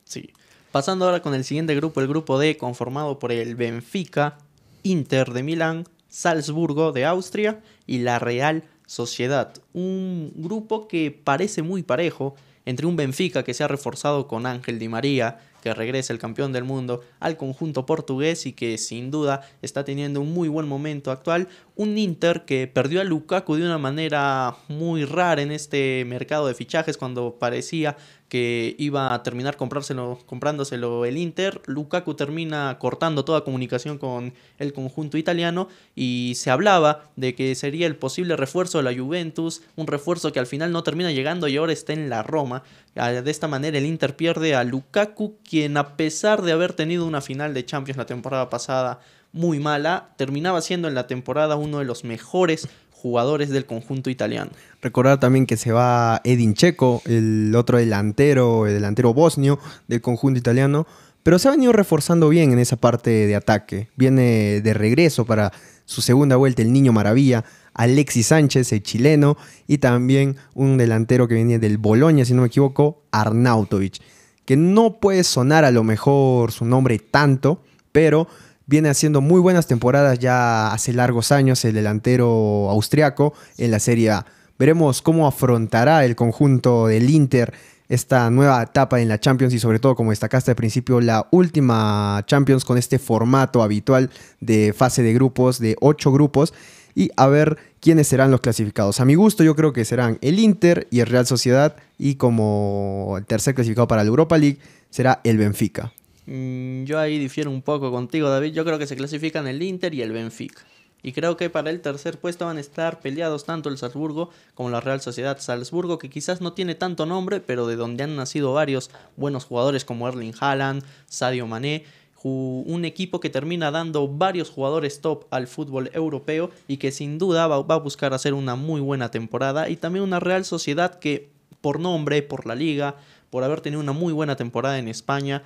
Sí. Pasando ahora con el siguiente grupo, el grupo D conformado por el Benfica, Inter de Milán, Salzburgo de Austria y la Real Sociedad. Un grupo que parece muy parejo entre un Benfica que se ha reforzado con Ángel Di María, que regrese el campeón del mundo al conjunto portugués y que sin duda está teniendo un muy buen momento actual. Un Inter que perdió a Lukaku de una manera muy rara en este mercado de fichajes cuando parecía que iba a terminar comprárselo, comprándoselo el Inter. Lukaku termina cortando toda comunicación con el conjunto italiano y se hablaba de que sería el posible refuerzo de la Juventus, un refuerzo que al final no termina llegando y ahora está en la Roma. De esta manera el Inter pierde a Lukaku, quien a pesar de haber tenido una final de Champions la temporada pasada muy mala, terminaba siendo en la temporada uno de los mejores jugadores del conjunto italiano. Recordar también que se va Edin Checo, el otro delantero, el delantero bosnio del conjunto italiano, pero se ha venido reforzando bien en esa parte de ataque. Viene de regreso para su segunda vuelta el Niño Maravilla, Alexis Sánchez, el chileno, y también un delantero que venía del Boloña, si no me equivoco, Arnautovic, que no puede sonar a lo mejor su nombre tanto, pero viene haciendo muy buenas temporadas ya hace largos años el delantero austriaco en la Serie A. Veremos cómo afrontará el conjunto del Inter esta nueva etapa en la Champions y sobre todo como destacaste al principio la última Champions con este formato habitual de fase de grupos de ocho grupos y a ver quiénes serán los clasificados. A mi gusto yo creo que serán el Inter y el Real Sociedad y como el tercer clasificado para la Europa League será el Benfica. Mm, yo ahí difiero un poco contigo, David. Yo creo que se clasifican el Inter y el Benfica. Y creo que para el tercer puesto van a estar peleados tanto el Salzburgo como la Real Sociedad Salzburgo, que quizás no tiene tanto nombre, pero de donde han nacido varios buenos jugadores como Erling Haaland, Sadio Mané, un equipo que termina dando varios jugadores top al fútbol europeo y que sin duda va, a buscar hacer una muy buena temporada y también una Real Sociedad que por nombre, por la liga, por haber tenido una muy buena temporada en España,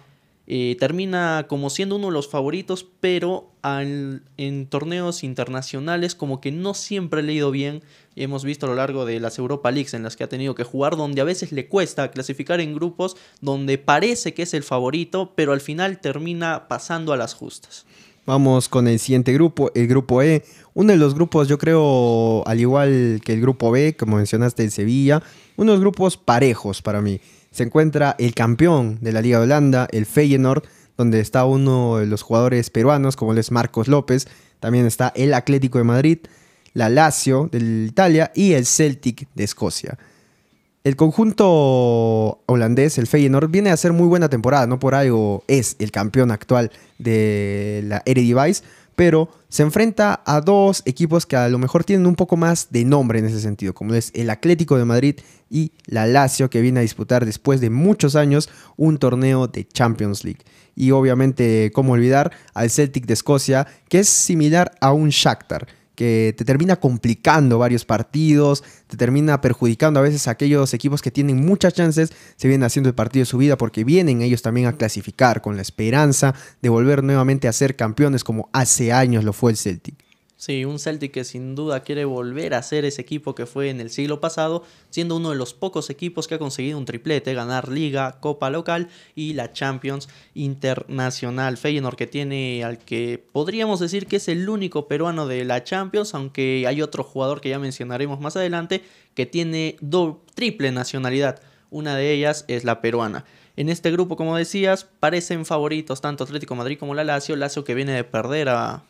eh, termina como siendo uno de los favoritos, pero en torneos internacionales como que no siempre le ha ido bien, y hemos visto a lo largo de las Europa Leagues en las que ha tenido que jugar, donde a veces le cuesta clasificar en grupos donde parece que es el favorito, pero al final termina pasando a las justas. Vamos con el siguiente grupo, el grupo E. Uno de los grupos, yo creo, al igual que el grupo B, como mencionaste, en Sevilla, unos grupos parejos para mí. Se encuentra el campeón de la Liga de Holanda, el Feyenoord, donde está uno de los jugadores peruanos, como es Marcos López. También está el Atlético de Madrid, la Lazio de Italia y el Celtic de Escocia. El conjunto holandés, el Feyenoord, viene a hacer muy buena temporada, no por algo es el campeón actual de la Eredivisie, pero se enfrenta a dos equipos que a lo mejor tienen un poco más de nombre en ese sentido, como es el Atlético de Madrid y la Lazio, que viene a disputar después de muchos años un torneo de Champions League. Y obviamente, cómo olvidar al Celtic de Escocia, que es similar a un Shakhtar, que te termina complicando varios partidos, te termina perjudicando a veces a aquellos equipos que tienen muchas chances, se vienen haciendo el partido de su vida porque vienen ellos también a clasificar con la esperanza de volver nuevamente a ser campeones como hace años lo fue el Celtic. Sí, un Celtic que sin duda quiere volver a ser ese equipo que fue en el siglo pasado, siendo uno de los pocos equipos que ha conseguido un triplete, ganar Liga, Copa Local y la Champions Internacional. Feyenoord que tiene al que podríamos decir que es el único peruano de la Champions, aunque hay otro jugador que ya mencionaremos más adelante que tiene triple nacionalidad. Una de ellas es la peruana. En este grupo, como decías, parecen favoritos tanto Atlético Madrid como la Lazio. Lazio que viene de perder a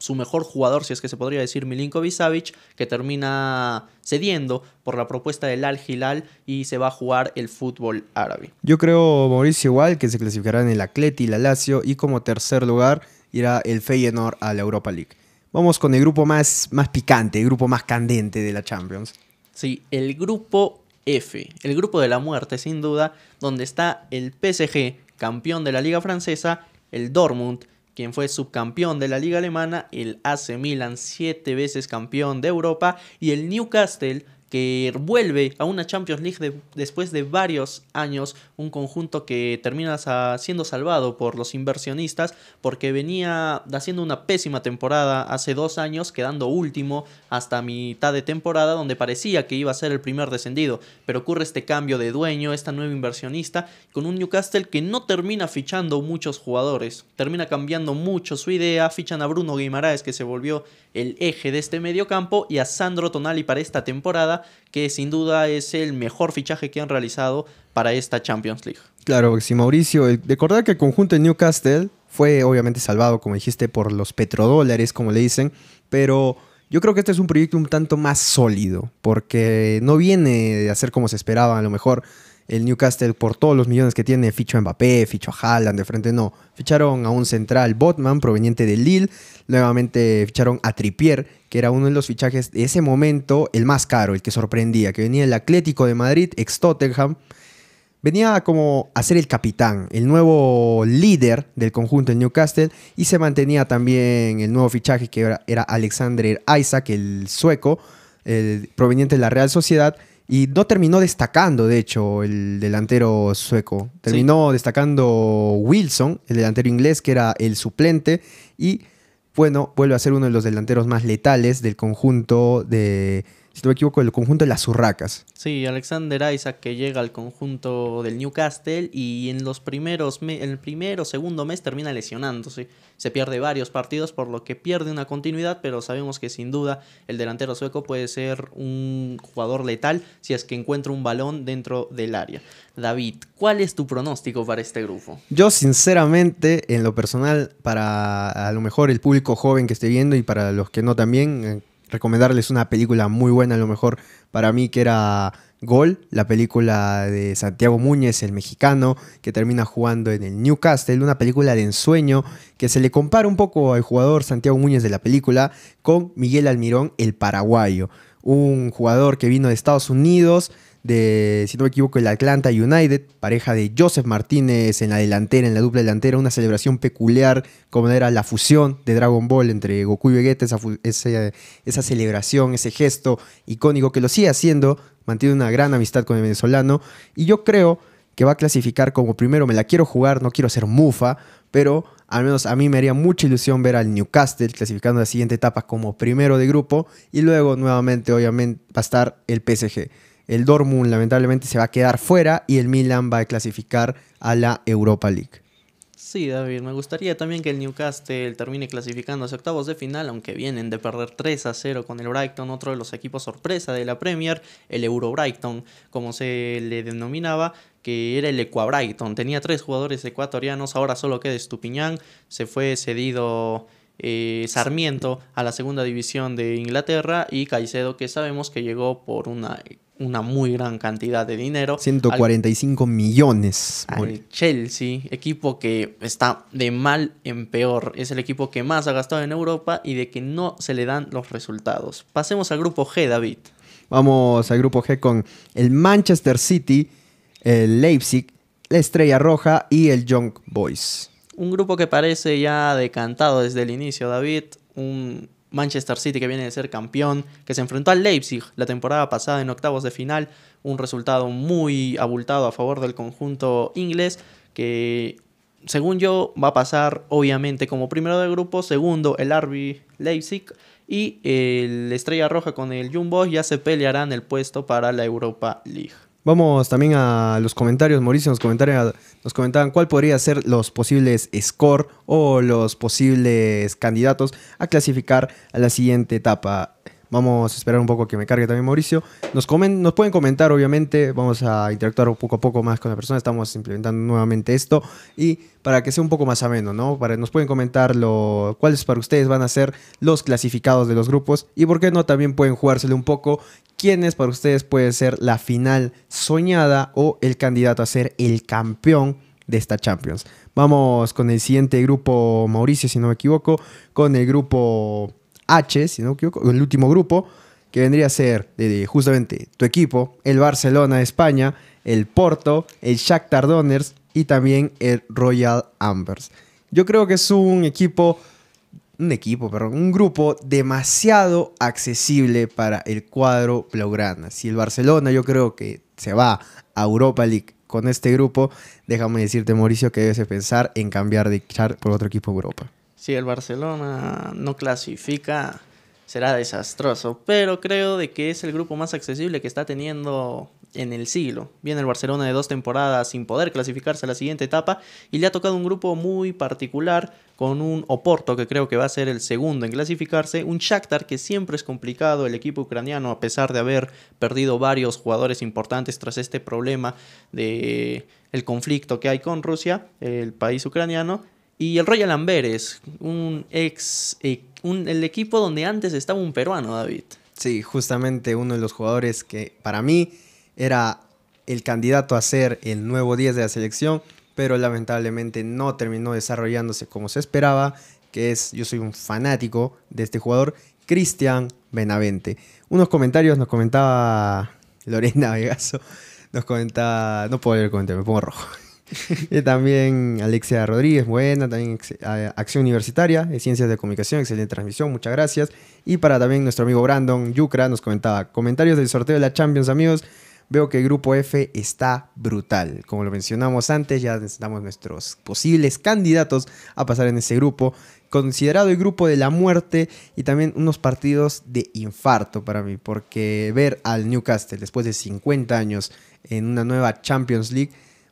su mejor jugador, si es que se podría decir, Milinkovic Savic, que termina cediendo por la propuesta del Al Hilal y se va a jugar el fútbol árabe. Yo creo, Mauricio, igual que se clasificarán el Atleti, la Lazio y como tercer lugar irá el Feyenoord a la Europa League. Vamos con el grupo más, más picante, el grupo más candente de la Champions. Sí, el grupo F, el grupo de la muerte sin duda, donde está el PSG, campeón de la liga francesa, el Dortmund, quien fue subcampeón de la liga alemana, el AC Milan siete veces campeón de Europa y el Newcastle que vuelve a una Champions League después de varios años, un conjunto que termina siendo salvado por los inversionistas porque venía haciendo una pésima temporada hace dos años, quedando último hasta mitad de temporada donde parecía que iba a ser el primer descendido, pero ocurre este cambio de dueño, esta nueva inversionista, con un Newcastle que no termina fichando muchos jugadores, termina cambiando mucho su idea, fichan a Bruno Guimaraes que se volvió el eje de este mediocampo y a Sandro Tonali para esta temporada que sin duda es el mejor fichaje que han realizado para esta Champions League. Claro, sí, si Mauricio, recordar que el conjunto de Newcastle fue obviamente salvado, como dijiste, por los petrodólares, como le dicen, pero yo creo que este es un proyecto un tanto más sólido, porque no viene de hacer como se esperaba, a lo mejor el Newcastle por todos los millones que tiene, fichó a Mbappé, fichó a Haaland, de frente no. Ficharon a un central, Botman, proveniente de Lille. Nuevamente ficharon a Tripier, que era uno de los fichajes de ese momento, el más caro, el que sorprendía, que venía el Atlético de Madrid, ex Tottenham. Venía como a ser el capitán, el nuevo líder del conjunto del Newcastle y se mantenía también el nuevo fichaje que era, era Alexander Isaac, el sueco, el, proveniente de la Real Sociedad, y no terminó destacando, de hecho, el delantero sueco. Terminó destacando Wilson, el delantero inglés, que era el suplente. Y bueno, vuelve a ser uno de los delanteros más letales del conjunto de, si no me equivoco, el conjunto de las Urracas. Sí, Alexander Isaac que llega al conjunto del Newcastle y en los primeros en el primero segundo mes termina lesionándose. Se pierde varios partidos, por lo que pierde una continuidad, pero sabemos que sin duda el delantero sueco puede ser un jugador letal si es que encuentra un balón dentro del área. David, ¿cuál es tu pronóstico para este grupo? Yo sinceramente, en lo personal, para a lo mejor el público joven que esté viendo y para los que no también, eh, recomendarles una película muy buena, a lo mejor para mí, que era Gol, la película de Santiago Muñez, el mexicano, que termina jugando en el Newcastle, una película de ensueño que se le compara un poco al jugador Santiago Muñez de la película con Miguel Almirón, el paraguayo, un jugador que vino de Estados Unidos de, si no me equivoco, el Atlanta United, pareja de Joseph Martínez en la delantera, en la dupla delantera, una celebración peculiar como era la fusión de Dragon Ball entre Goku y Vegeta, esa, celebración, ese gesto icónico que lo sigue haciendo, mantiene una gran amistad con el venezolano y yo creo que va a clasificar como primero, me la quiero jugar, no quiero ser mufa, pero al menos a mí me haría mucha ilusión ver al Newcastle clasificando la siguiente etapa como primero de grupo y luego nuevamente obviamente va a estar el PSG el Dortmund lamentablemente se va a quedar fuera y el Milan va a clasificar a la Europa League. Sí, David, me gustaría también que el Newcastle termine clasificando a octavos de final, aunque vienen de perder 3 a 0 con el Brighton, otro de los equipos sorpresa de la Premier, el Euro Brighton, como se le denominaba, que era el Brighton, Tenía tres jugadores ecuatorianos, ahora solo queda Estupiñán, se fue cedido eh, Sarmiento a la segunda división de Inglaterra y Caicedo que sabemos que llegó por una, una muy gran cantidad de dinero. 145 millones. millones. el Chelsea, equipo que está de mal en peor. Es el equipo que más ha gastado en Europa y de que no se le dan los resultados. Pasemos al grupo G, David. Vamos al grupo G con el Manchester City, el Leipzig, la Estrella Roja y el Young Boys un grupo que parece ya decantado desde el inicio, David, un Manchester City que viene de ser campeón, que se enfrentó al Leipzig la temporada pasada en octavos de final, un resultado muy abultado a favor del conjunto inglés, que según yo va a pasar obviamente como primero del grupo, segundo el Arby Leipzig y el Estrella Roja con el Jumbo ya se pelearán el puesto para la Europa League. Vamos también a los comentarios. Mauricio nos, comentaron, nos comentaban cuál podría ser los posibles score o los posibles candidatos a clasificar a la siguiente etapa. Vamos a esperar un poco que me cargue también Mauricio. Nos, pueden comentar, obviamente. Vamos a interactuar poco a poco más con la persona. Estamos implementando nuevamente esto. Y para que sea un poco más ameno, ¿no? Para, nos pueden comentar lo, cuáles para ustedes van a ser los clasificados de los grupos. Y por qué no, también pueden jugárselo un poco. ¿Quiénes para ustedes puede ser la final soñada o el candidato a ser el campeón de esta Champions? Vamos con el siguiente grupo, Mauricio, si no me equivoco. Con el grupo H, si el último grupo, que vendría a ser eh, justamente tu equipo, el Barcelona de España, el Porto, el Shakhtar Donners y también el Royal Ambers. Yo creo que es un equipo, un equipo, perdón, un grupo demasiado accesible para el cuadro blaugrana. Si el Barcelona yo creo que se va a Europa League con este grupo, déjame decirte Mauricio que debes pensar en cambiar de char por otro equipo de Europa si el Barcelona no clasifica, será desastroso. Pero creo de que es el grupo más accesible que está teniendo en el siglo. Viene el Barcelona de dos temporadas sin poder clasificarse a la siguiente etapa y le ha tocado un grupo muy particular con un Oporto que creo que va a ser el segundo en clasificarse, un Shakhtar que siempre es complicado el equipo ucraniano a pesar de haber perdido varios jugadores importantes tras este problema de el conflicto que hay con Rusia, el país ucraniano y el Royal Amberes, un ex, eh, el equipo donde antes estaba un peruano, David. Sí, justamente uno de los jugadores que para mí era el candidato a ser el nuevo 10 de la selección, pero lamentablemente no terminó desarrollándose como se esperaba, que es, yo soy un fanático de este jugador, Cristian Benavente. Unos comentarios nos comentaba Lorena Vegaso, nos comentaba, no puedo leer el comentario, me pongo rojo. y también Alexia Rodríguez, buena, también Acción Universitaria eh, Ciencias de Comunicación, excelente transmisión, muchas gracias. Y para también nuestro amigo Brandon Yucra nos comentaba, comentarios del sorteo de la Champions, amigos. Veo que el grupo F está brutal. Como lo mencionamos antes, ya necesitamos nuestros posibles candidatos a pasar en ese grupo. Considerado el grupo de la muerte y también unos partidos de infarto para mí, porque ver al Newcastle después de 50 años en una nueva Champions League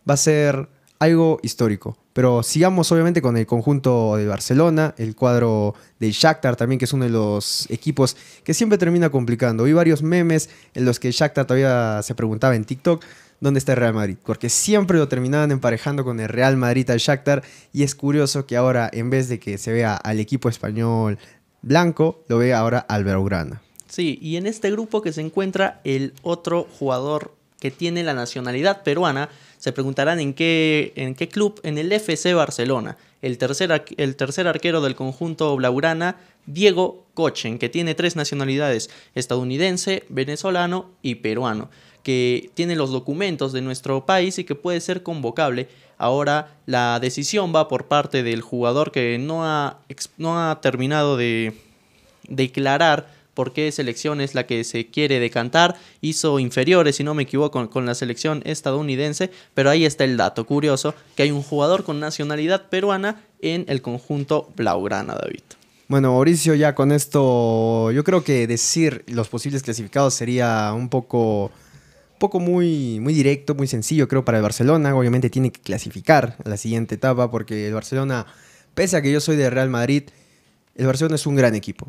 va a ser algo histórico. Pero sigamos obviamente con el conjunto de Barcelona, el cuadro del Shakhtar también, que es uno de los equipos que siempre termina complicando. Vi varios memes en los que Shakhtar todavía se preguntaba en TikTok dónde está el Real Madrid, porque siempre lo terminaban emparejando con el Real Madrid al Shakhtar y es curioso que ahora en vez de que se vea al equipo español blanco, lo vea ahora al Blaugrana. Sí, y en este grupo que se encuentra el otro jugador que tiene la nacionalidad peruana, se preguntarán en qué, en qué club, en el FC Barcelona. El tercer, el tercer arquero del conjunto Blaurana, Diego Cochen, que tiene tres nacionalidades, estadounidense, venezolano y peruano, que tiene los documentos de nuestro país y que puede ser convocable. Ahora la decisión va por parte del jugador que no ha, no ha terminado de declarar por qué selección es la que se quiere decantar. Hizo inferiores, si no me equivoco, con la selección estadounidense, pero ahí está el dato curioso, que hay un jugador con nacionalidad peruana en el conjunto Blaugrana, David. Bueno, Mauricio, ya con esto, yo creo que decir los posibles clasificados sería un poco poco muy, muy directo, muy sencillo, creo, para el Barcelona. Obviamente tiene que clasificar a la siguiente etapa, porque el Barcelona, pese a que yo soy de Real Madrid, el Barcelona es un gran equipo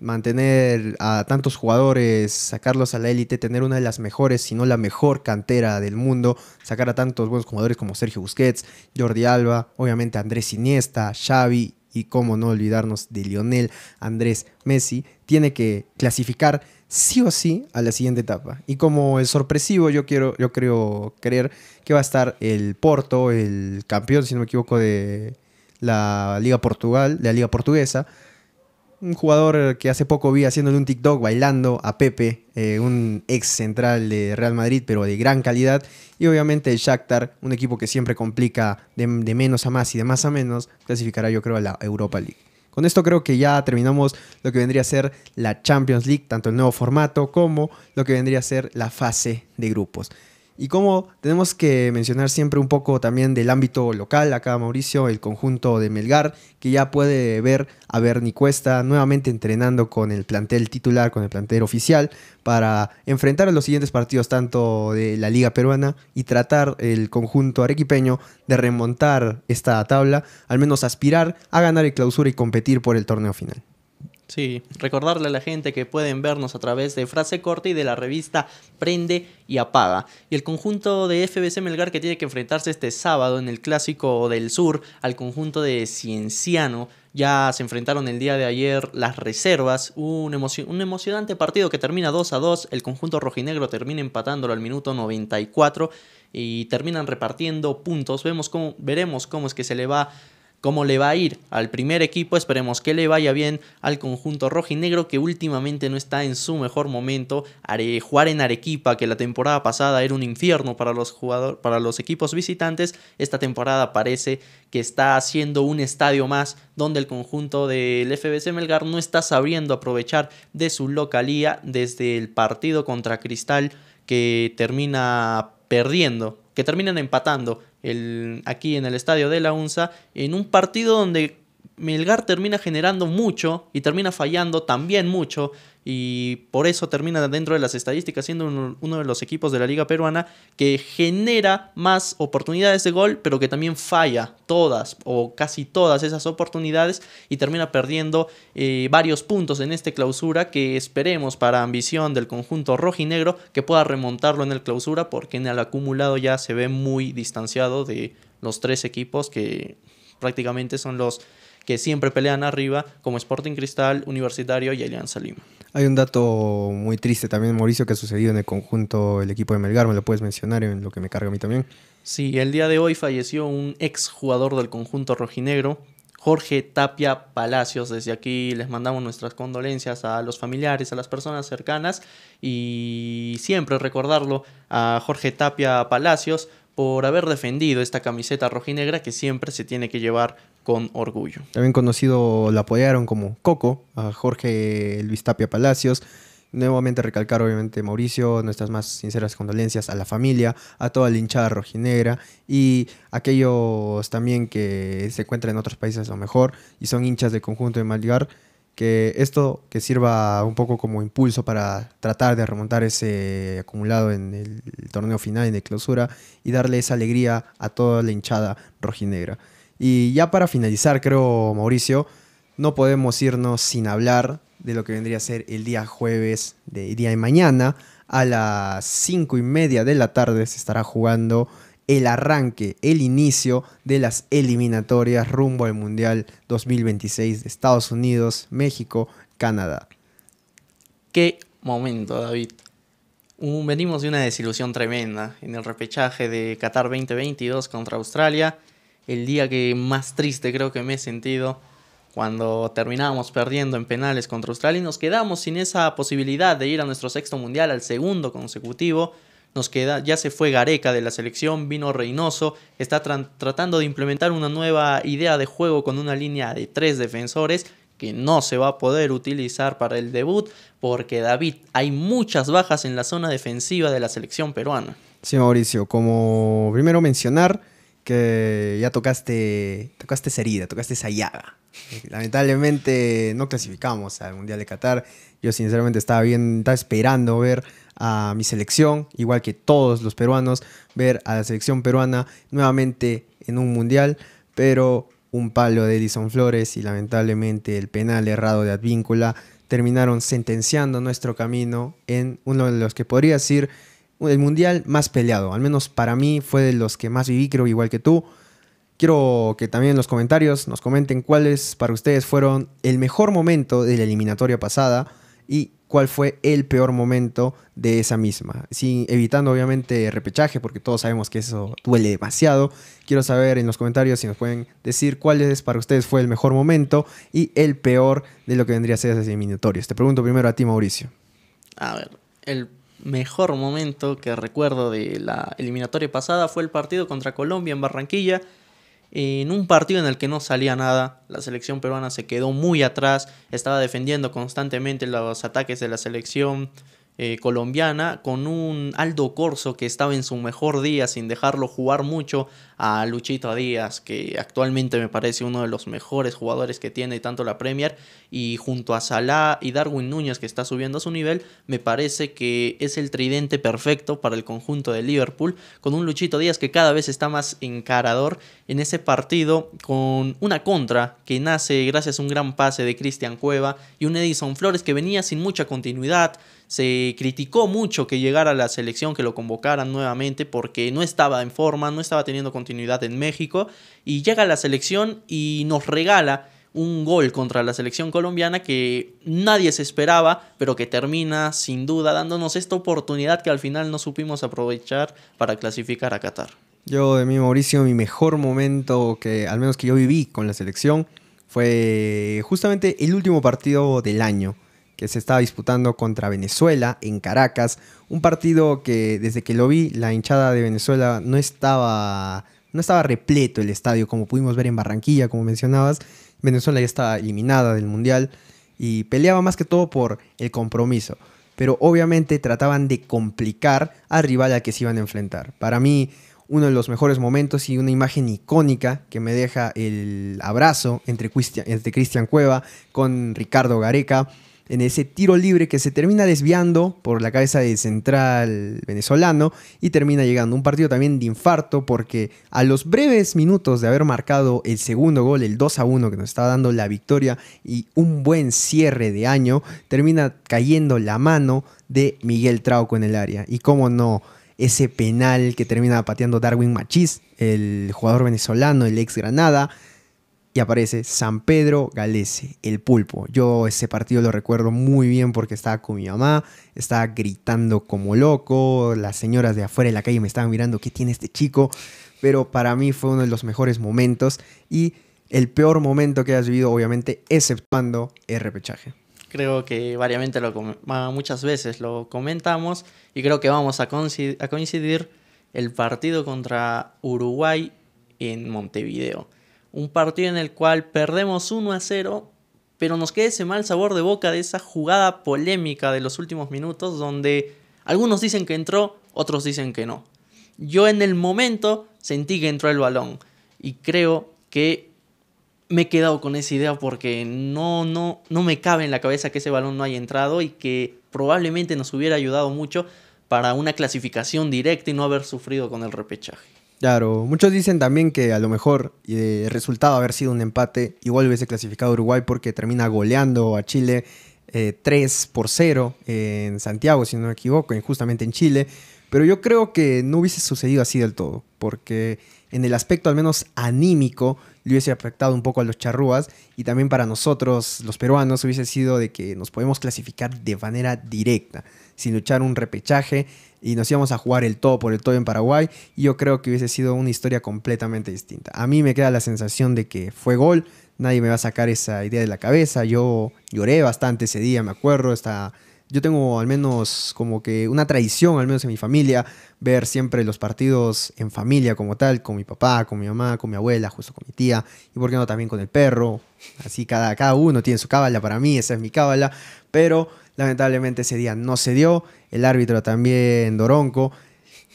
mantener a tantos jugadores, sacarlos a la élite, tener una de las mejores, si no la mejor cantera del mundo, sacar a tantos buenos jugadores como Sergio Busquets, Jordi Alba, obviamente Andrés Iniesta, Xavi y cómo no olvidarnos de Lionel Andrés Messi, tiene que clasificar sí o sí a la siguiente etapa. Y como el sorpresivo, yo quiero, yo creo creer que va a estar el Porto, el campeón, si no me equivoco, de la Liga Portugal, de la Liga Portuguesa un jugador que hace poco vi haciéndole un TikTok bailando a Pepe, eh, un ex central de Real Madrid, pero de gran calidad. Y obviamente el Shakhtar, un equipo que siempre complica de, de menos a más y de más a menos, clasificará yo creo a la Europa League. Con esto creo que ya terminamos lo que vendría a ser la Champions League, tanto el nuevo formato como lo que vendría a ser la fase de grupos. Y como tenemos que mencionar siempre un poco también del ámbito local, acá Mauricio, el conjunto de Melgar, que ya puede ver a Bernie Cuesta nuevamente entrenando con el plantel titular, con el plantel oficial, para enfrentar a los siguientes partidos tanto de la Liga Peruana y tratar el conjunto arequipeño de remontar esta tabla, al menos aspirar a ganar el clausura y competir por el torneo final. Sí, recordarle a la gente que pueden vernos a través de Frase Corta y de la revista Prende y Apaga. Y el conjunto de FBC Melgar que tiene que enfrentarse este sábado en el Clásico del Sur al conjunto de Cienciano. Ya se enfrentaron el día de ayer las reservas. Un, un emocionante partido que termina 2 a 2. El conjunto rojinegro termina empatándolo al minuto 94 y terminan repartiendo puntos. Vemos cómo, veremos cómo es que se le va cómo le va a ir al primer equipo. Esperemos que le vaya bien al conjunto rojinegro que últimamente no está en su mejor momento. jugar en Arequipa, que la temporada pasada era un infierno para los, para los equipos visitantes, esta temporada parece que está haciendo un estadio más donde el conjunto del FBC Melgar no está sabiendo aprovechar de su localía desde el partido contra Cristal que termina perdiendo, que terminan empatando el, aquí en el estadio de la UNSA, en un partido donde Melgar termina generando mucho y termina fallando también mucho y por eso termina dentro de las estadísticas siendo uno de los equipos de la liga peruana que genera más oportunidades de gol pero que también falla todas o casi todas esas oportunidades y termina perdiendo eh, varios puntos en esta clausura que esperemos para ambición del conjunto rojo y negro que pueda remontarlo en el clausura porque en el acumulado ya se ve muy distanciado de los tres equipos que prácticamente son los que siempre pelean arriba, como Sporting Cristal, Universitario y Alianza Lima. Hay un dato muy triste también, Mauricio, que ha sucedido en el conjunto, el equipo de Melgar, me lo puedes mencionar en lo que me carga a mí también. Sí, el día de hoy falleció un ex jugador del conjunto rojinegro, Jorge Tapia Palacios. Desde aquí les mandamos nuestras condolencias a los familiares, a las personas cercanas y siempre recordarlo a Jorge Tapia Palacios, por haber defendido esta camiseta rojinegra que siempre se tiene que llevar con orgullo. También conocido, la apoyaron como Coco, a Jorge Luis Tapia Palacios. Nuevamente recalcar, obviamente, Mauricio, nuestras más sinceras condolencias a la familia, a toda la hinchada rojinegra y aquellos también que se encuentran en otros países a lo mejor y son hinchas del conjunto de Malgar que esto que sirva un poco como impulso para tratar de remontar ese acumulado en el torneo final, de clausura, y darle esa alegría a toda la hinchada rojinegra. Y ya para finalizar, creo, Mauricio, no podemos irnos sin hablar de lo que vendría a ser el día jueves, de, día de mañana, a las cinco y media de la tarde se estará jugando el arranque, el inicio de las eliminatorias rumbo al Mundial 2026 de Estados Unidos, México, Canadá. Qué momento, David. venimos de una desilusión tremenda en el repechaje de Qatar 2022 contra Australia, el día que más triste creo que me he sentido cuando terminábamos perdiendo en penales contra Australia y nos quedamos sin esa posibilidad de ir a nuestro sexto mundial, al segundo consecutivo nos queda, ya se fue Gareca de la selección, vino Reynoso, está tratando de implementar una nueva idea de juego con una línea de tres defensores que no se va a poder utilizar para el debut porque David, hay muchas bajas en la zona defensiva de la selección peruana. Sí, Mauricio, como primero mencionar que ya tocaste, tocaste herida, tocaste esa Lamentablemente no clasificamos al Mundial de Qatar. Yo sinceramente estaba bien, estaba esperando ver a mi selección, igual que todos los peruanos, ver a la selección peruana nuevamente en un mundial, pero un palo de Edison Flores y lamentablemente el penal errado de Advíncula terminaron sentenciando nuestro camino en uno de los que podría decir el mundial más peleado, al menos para mí fue de los que más viví, creo igual que tú. Quiero que también en los comentarios nos comenten cuáles para ustedes fueron el mejor momento de la eliminatoria pasada y cuál fue el peor momento de esa misma. Sin, evitando obviamente repechaje, porque todos sabemos que eso duele demasiado. Quiero saber en los comentarios si nos pueden decir cuál es para ustedes fue el mejor momento y el peor de lo que vendría a ser ese eliminatorio. Te pregunto primero a ti, Mauricio. A ver, el mejor momento que recuerdo de la eliminatoria pasada fue el partido contra Colombia en Barranquilla en un partido en el que no salía nada, la selección peruana se quedó muy atrás, estaba defendiendo constantemente los ataques de la selección eh, colombiana con un Aldo Corso que estaba en su mejor día sin dejarlo jugar mucho a Luchito Díaz que actualmente me parece uno de los mejores jugadores que tiene tanto la Premier y junto a Salah y Darwin Núñez que está subiendo a su nivel me parece que es el tridente perfecto para el conjunto de Liverpool con un Luchito Díaz que cada vez está más encarador en ese partido con una contra que nace gracias a un gran pase de Cristian Cueva y un Edison Flores que venía sin mucha continuidad se criticó mucho que llegara a la selección, que lo convocaran nuevamente porque no estaba en forma, no estaba teniendo continuidad en México y llega a la selección y nos regala un gol contra la selección colombiana que nadie se esperaba, pero que termina sin duda dándonos esta oportunidad que al final no supimos aprovechar para clasificar a Qatar. Yo de mí, Mauricio, mi mejor momento que al menos que yo viví con la selección fue justamente el último partido del año que se estaba disputando contra Venezuela en Caracas. Un partido que desde que lo vi, la hinchada de Venezuela no estaba, no estaba repleto el estadio, como pudimos ver en Barranquilla, como mencionabas. Venezuela ya estaba eliminada del Mundial y peleaba más que todo por el compromiso. Pero obviamente trataban de complicar al rival al que se iban a enfrentar. Para mí, uno de los mejores momentos y una imagen icónica que me deja el abrazo entre Cristian Cueva con Ricardo Gareca en ese tiro libre que se termina desviando por la cabeza del central venezolano y termina llegando un partido también de infarto porque a los breves minutos de haber marcado el segundo gol, el 2 a 1 que nos estaba dando la victoria y un buen cierre de año, termina cayendo la mano de Miguel Trauco en el área. Y cómo no, ese penal que termina pateando Darwin Machís, el jugador venezolano, el ex Granada y aparece San Pedro Galese, el pulpo. Yo ese partido lo recuerdo muy bien porque estaba con mi mamá, estaba gritando como loco, las señoras de afuera de la calle me estaban mirando qué tiene este chico, pero para mí fue uno de los mejores momentos y el peor momento que has vivido, obviamente, exceptuando el repechaje. Creo que variamente lo muchas veces lo comentamos y creo que vamos a coincidir el partido contra Uruguay en Montevideo un partido en el cual perdemos 1 a 0, pero nos queda ese mal sabor de boca de esa jugada polémica de los últimos minutos donde algunos dicen que entró, otros dicen que no. Yo en el momento sentí que entró el balón y creo que me he quedado con esa idea porque no, no, no me cabe en la cabeza que ese balón no haya entrado y que probablemente nos hubiera ayudado mucho para una clasificación directa y no haber sufrido con el repechaje. Claro, muchos dicen también que a lo mejor eh, el resultado haber sido un empate, igual hubiese clasificado a Uruguay porque termina goleando a Chile eh, tres 3 por 0 en Santiago, si no me equivoco, y justamente en Chile. Pero yo creo que no hubiese sucedido así del todo, porque en el aspecto al menos anímico le hubiese afectado un poco a los charrúas y también para nosotros, los peruanos, hubiese sido de que nos podemos clasificar de manera directa sin luchar un repechaje y nos íbamos a jugar el todo por el todo en Paraguay. Y yo creo que hubiese sido una historia completamente distinta. A mí me queda la sensación de que fue gol, nadie me va a sacar esa idea de la cabeza. Yo lloré bastante ese día, me acuerdo, Está, yo tengo al menos como que una tradición, al menos en mi familia, ver siempre los partidos en familia como tal, con mi papá, con mi mamá, con mi abuela, justo con mi tía, y por qué no también con el perro. Así cada, cada uno tiene su cábala, para mí esa es mi cábala, pero Lamentablemente ese día no se dio. El árbitro también, Doronco.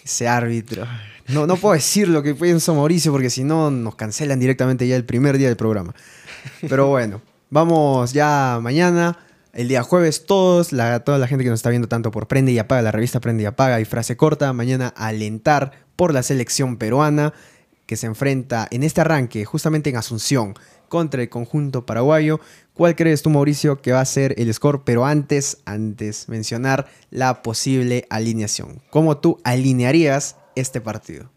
Ese árbitro. No, no puedo decir lo que pienso Mauricio porque si no nos cancelan directamente ya el primer día del programa. Pero bueno, vamos ya mañana. El día jueves, todos, la, toda la gente que nos está viendo tanto por Prende y Apaga, la revista Prende y Apaga y Frase Corta, mañana alentar por la selección peruana que se enfrenta en este arranque, justamente en Asunción, contra el conjunto paraguayo, ¿Cuál crees tú, Mauricio, que va a ser el score? Pero antes, antes, mencionar la posible alineación. ¿Cómo tú alinearías este partido?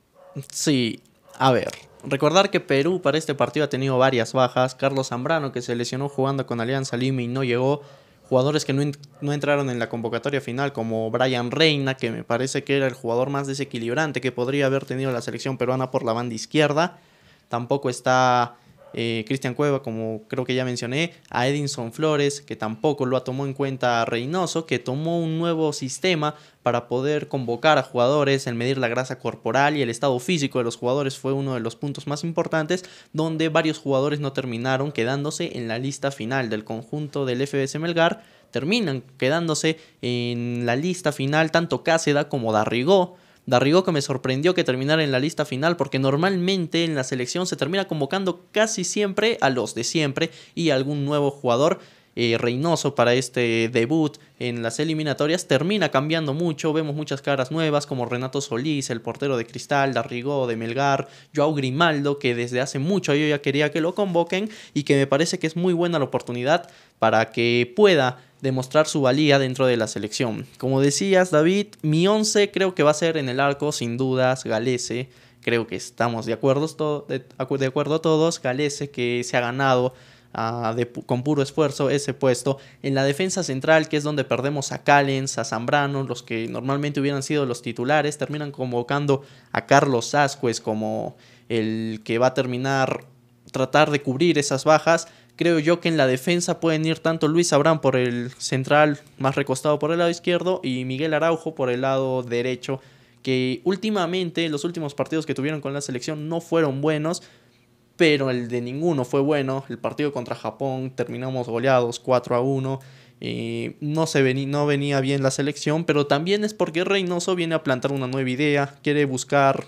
Sí, a ver. Recordar que Perú para este partido ha tenido varias bajas. Carlos Zambrano, que se lesionó jugando con Alianza Lima y no llegó. Jugadores que no, no entraron en la convocatoria final, como Brian Reina, que me parece que era el jugador más desequilibrante que podría haber tenido la selección peruana por la banda izquierda. Tampoco está eh, Cristian Cueva, como creo que ya mencioné, a Edinson Flores, que tampoco lo ha tomado en cuenta Reynoso, que tomó un nuevo sistema para poder convocar a jugadores, el medir la grasa corporal y el estado físico de los jugadores fue uno de los puntos más importantes, donde varios jugadores no terminaron quedándose en la lista final del conjunto del FBS Melgar, terminan quedándose en la lista final tanto Cáceda como Darrigó, Darrigo que me sorprendió que terminara en la lista final porque normalmente en la selección se termina convocando casi siempre a los de siempre y algún nuevo jugador eh, Reynoso para este debut en las eliminatorias termina cambiando mucho. Vemos muchas caras nuevas como Renato Solís, el portero de Cristal, Darrigó, de Melgar, Joao Grimaldo, que desde hace mucho yo ya quería que lo convoquen y que me parece que es muy buena la oportunidad para que pueda demostrar su valía dentro de la selección. Como decías, David, mi 11 creo que va a ser en el arco, sin dudas, Galese. Creo que estamos de acuerdo, de acuerdo todos. Galese que se ha ganado con puro esfuerzo ese puesto. En la defensa central, que es donde perdemos a Callens, a Zambrano, los que normalmente hubieran sido los titulares, terminan convocando a Carlos Ascuez como el que va a terminar tratar de cubrir esas bajas. Creo yo que en la defensa pueden ir tanto Luis Abrán por el central más recostado por el lado izquierdo y Miguel Araujo por el lado derecho, que últimamente los últimos partidos que tuvieron con la selección no fueron buenos, pero el de ninguno fue bueno. El partido contra Japón terminamos goleados 4 a 1. Y eh, no, se no venía bien la selección, pero también es porque Reynoso viene a plantar una nueva idea, quiere buscar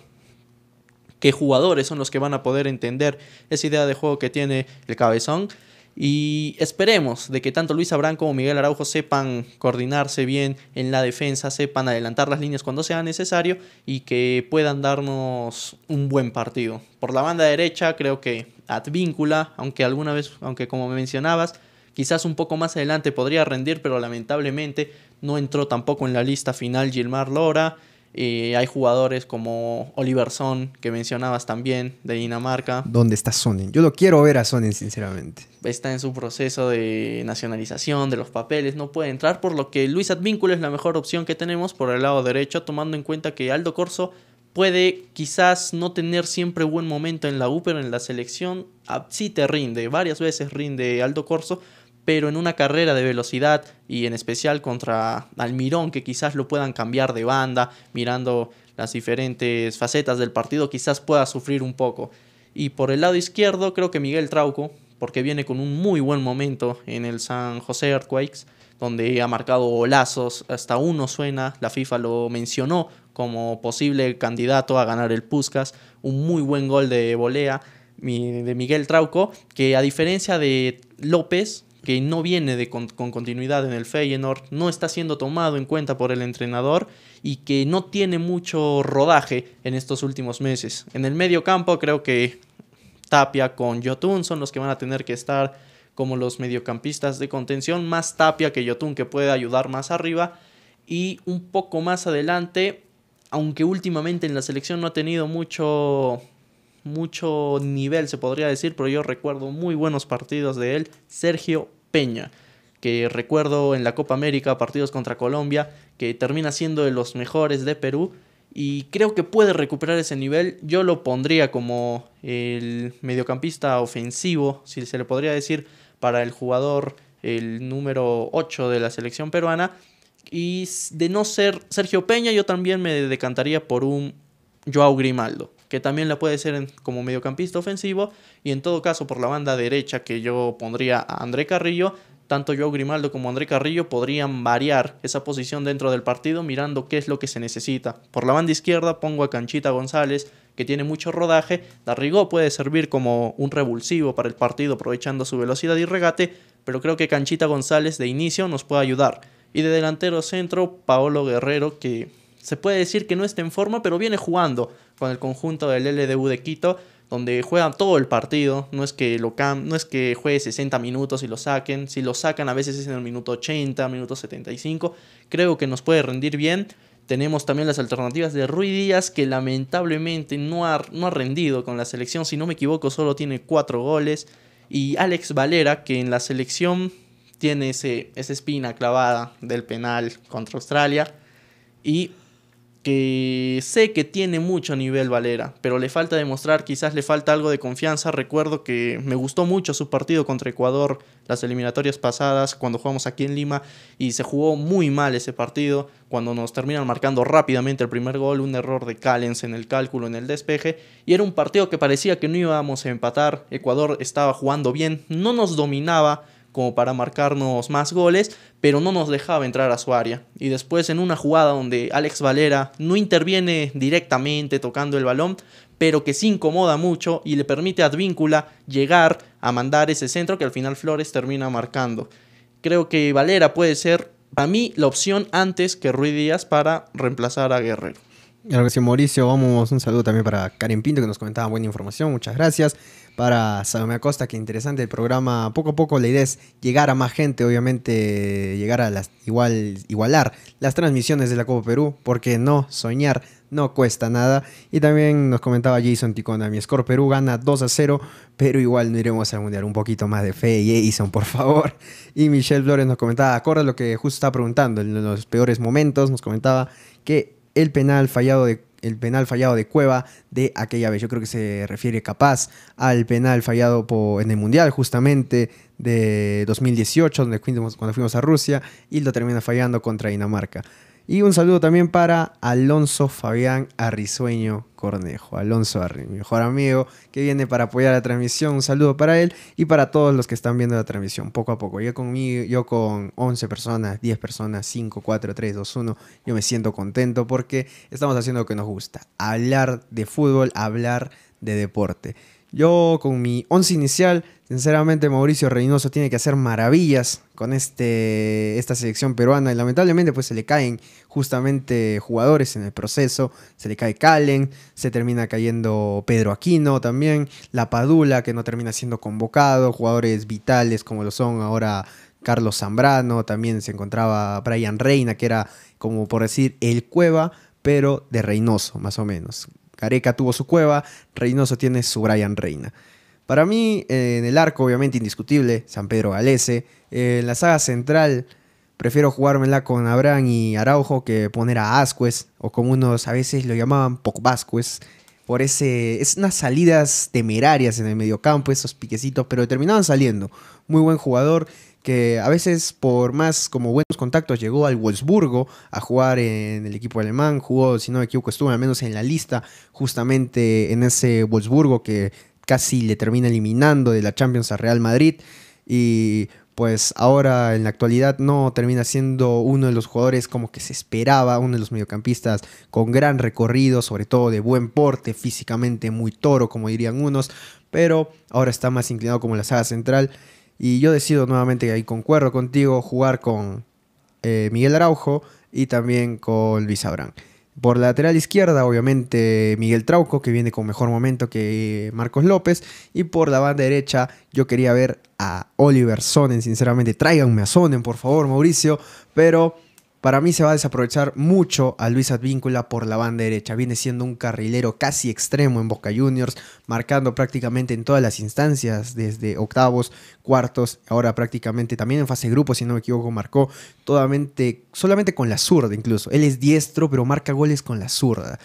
qué jugadores son los que van a poder entender esa idea de juego que tiene el cabezón. Y esperemos de que tanto Luis Abrán como Miguel Araujo sepan coordinarse bien en la defensa, sepan adelantar las líneas cuando sea necesario y que puedan darnos un buen partido. Por la banda derecha creo que Advíncula, aunque alguna vez, aunque como mencionabas, quizás un poco más adelante podría rendir, pero lamentablemente no entró tampoco en la lista final Gilmar Lora. Eh, hay jugadores como Oliver Son, que mencionabas también, de Dinamarca. ¿Dónde está Sonnen? Yo lo quiero ver a Sonnen, sinceramente. Está en su proceso de nacionalización, de los papeles, no puede entrar, por lo que Luis Advínculo es la mejor opción que tenemos por el lado derecho, tomando en cuenta que Aldo Corso puede quizás no tener siempre buen momento en la U, pero en la selección ah, sí te rinde. Varias veces rinde Aldo Corso, pero en una carrera de velocidad y en especial contra Almirón, que quizás lo puedan cambiar de banda, mirando las diferentes facetas del partido, quizás pueda sufrir un poco. Y por el lado izquierdo creo que Miguel Trauco, porque viene con un muy buen momento en el San José Earthquakes, donde ha marcado golazos, hasta uno suena, la FIFA lo mencionó como posible candidato a ganar el Puskas, un muy buen gol de volea de Miguel Trauco, que a diferencia de López, que no viene de con, continuidad en el Feyenoord, no está siendo tomado en cuenta por el entrenador y que no tiene mucho rodaje en estos últimos meses. En el medio campo creo que Tapia con Jotun son los que van a tener que estar como los mediocampistas de contención, más Tapia que Jotun que puede ayudar más arriba y un poco más adelante, aunque últimamente en la selección no ha tenido mucho mucho nivel, se podría decir, pero yo recuerdo muy buenos partidos de él, Sergio Peña que recuerdo en la Copa América, partidos contra Colombia, que termina siendo de los mejores de Perú y creo que puede recuperar ese nivel. Yo lo pondría como el mediocampista ofensivo, si se le podría decir, para el jugador el número 8 de la selección peruana. Y de no ser Sergio Peña, yo también me decantaría por un Joao Grimaldo que también la puede ser como mediocampista ofensivo, y en todo caso por la banda derecha que yo pondría a André Carrillo, tanto yo Grimaldo como André Carrillo podrían variar esa posición dentro del partido mirando qué es lo que se necesita. Por la banda izquierda pongo a Canchita González, que tiene mucho rodaje, Darrigó puede servir como un revulsivo para el partido aprovechando su velocidad y regate, pero creo que Canchita González de inicio nos puede ayudar. Y de delantero centro, Paolo Guerrero, que se puede decir que no está en forma, pero viene jugando con el conjunto del LDU de Quito, donde juega todo el partido, no es que lo no es que juegue 60 minutos y lo saquen, si lo sacan a veces es en el minuto 80, minuto 75, creo que nos puede rendir bien. Tenemos también las alternativas de Rui Díaz, que lamentablemente no ha, no ha rendido con la selección, si no me equivoco solo tiene 4 goles, y Alex Valera, que en la selección tiene ese, esa espina clavada del penal contra Australia, y que sé que tiene mucho nivel Valera, pero le falta demostrar, quizás le falta algo de confianza. Recuerdo que me gustó mucho su partido contra Ecuador, las eliminatorias pasadas, cuando jugamos aquí en Lima, y se jugó muy mal ese partido, cuando nos terminan marcando rápidamente el primer gol, un error de Callens en el cálculo, en el despeje, y era un partido que parecía que no íbamos a empatar, Ecuador estaba jugando bien, no nos dominaba, como para marcarnos más goles, pero no nos dejaba entrar a su área. Y después en una jugada donde Alex Valera no interviene directamente tocando el balón, pero que sí incomoda mucho y le permite a Advíncula llegar a mandar ese centro que al final Flores termina marcando. Creo que Valera puede ser, para mí, la opción antes que Ruiz Díaz para reemplazar a Guerrero. Gracias, Mauricio, vamos, un saludo también para Karen Pinto que nos comentaba buena información, muchas gracias. Para Salome Acosta, que interesante el programa, poco a poco la idea es llegar a más gente, obviamente llegar a las, igual, igualar las transmisiones de la Copa Perú, porque no, soñar no cuesta nada. Y también nos comentaba Jason Ticona, mi score Perú gana 2 a 0, pero igual no iremos a Mundial, un poquito más de fe, Jason, por favor. Y Michelle Flores nos comentaba, acorde lo que justo estaba preguntando, en los peores momentos nos comentaba que el penal fallado de el penal fallado de Cueva de aquella vez. Yo creo que se refiere capaz al penal fallado en el Mundial justamente de 2018, donde fuimos, cuando fuimos a Rusia, y lo termina fallando contra Dinamarca. Y un saludo también para Alonso Fabián Arrisueño Cornejo. Alonso Arri, mi mejor amigo, que viene para apoyar la transmisión. Un saludo para él y para todos los que están viendo la transmisión poco a poco. Yo conmigo, yo con 11 personas, 10 personas, 5, 4, 3, 2, 1, yo me siento contento porque estamos haciendo lo que nos gusta. Hablar de fútbol, hablar de deporte. Yo con mi once inicial, sinceramente Mauricio Reynoso tiene que hacer maravillas con este, esta selección peruana y lamentablemente pues se le caen justamente jugadores en el proceso, se le cae Calen, se termina cayendo Pedro Aquino también, La Padula que no termina siendo convocado, jugadores vitales como lo son ahora Carlos Zambrano, también se encontraba Brian Reina que era como por decir el cueva, pero de Reynoso más o menos. Areca tuvo su cueva, Reynoso tiene su Brian Reina. Para mí, eh, en el arco, obviamente indiscutible, San Pedro Galese. Eh, en la saga central, prefiero jugármela con Abraham y Araujo que poner a Ascuez o como unos a veces lo llamaban Pocvasquez, por ese, es unas salidas temerarias en el mediocampo, esos piquecitos, pero terminaban saliendo. Muy buen jugador que a veces por más como buenos contactos llegó al Wolfsburgo a jugar en el equipo alemán, jugó, si no me equivoco, estuvo al menos en la lista justamente en ese Wolfsburgo que casi le termina eliminando de la Champions a Real Madrid y pues ahora en la actualidad no termina siendo uno de los jugadores como que se esperaba, uno de los mediocampistas con gran recorrido, sobre todo de buen porte, físicamente muy toro, como dirían unos, pero ahora está más inclinado como la saga central. Y yo decido nuevamente, ahí concuerdo contigo, jugar con eh, Miguel Araujo y también con Luis Abrán. Por la lateral izquierda, obviamente, Miguel Trauco, que viene con mejor momento que Marcos López. Y por la banda derecha, yo quería ver a Oliver Sonen, sinceramente. Tráiganme a Sonen, por favor, Mauricio. Pero para mí se va a desaprovechar mucho a Luis Advíncula por la banda derecha. Viene siendo un carrilero casi extremo en Boca Juniors, marcando prácticamente en todas las instancias, desde octavos, cuartos, ahora prácticamente también en fase grupo, si no me equivoco, marcó totalmente, solamente con la zurda incluso. Él es diestro, pero marca goles con la zurda.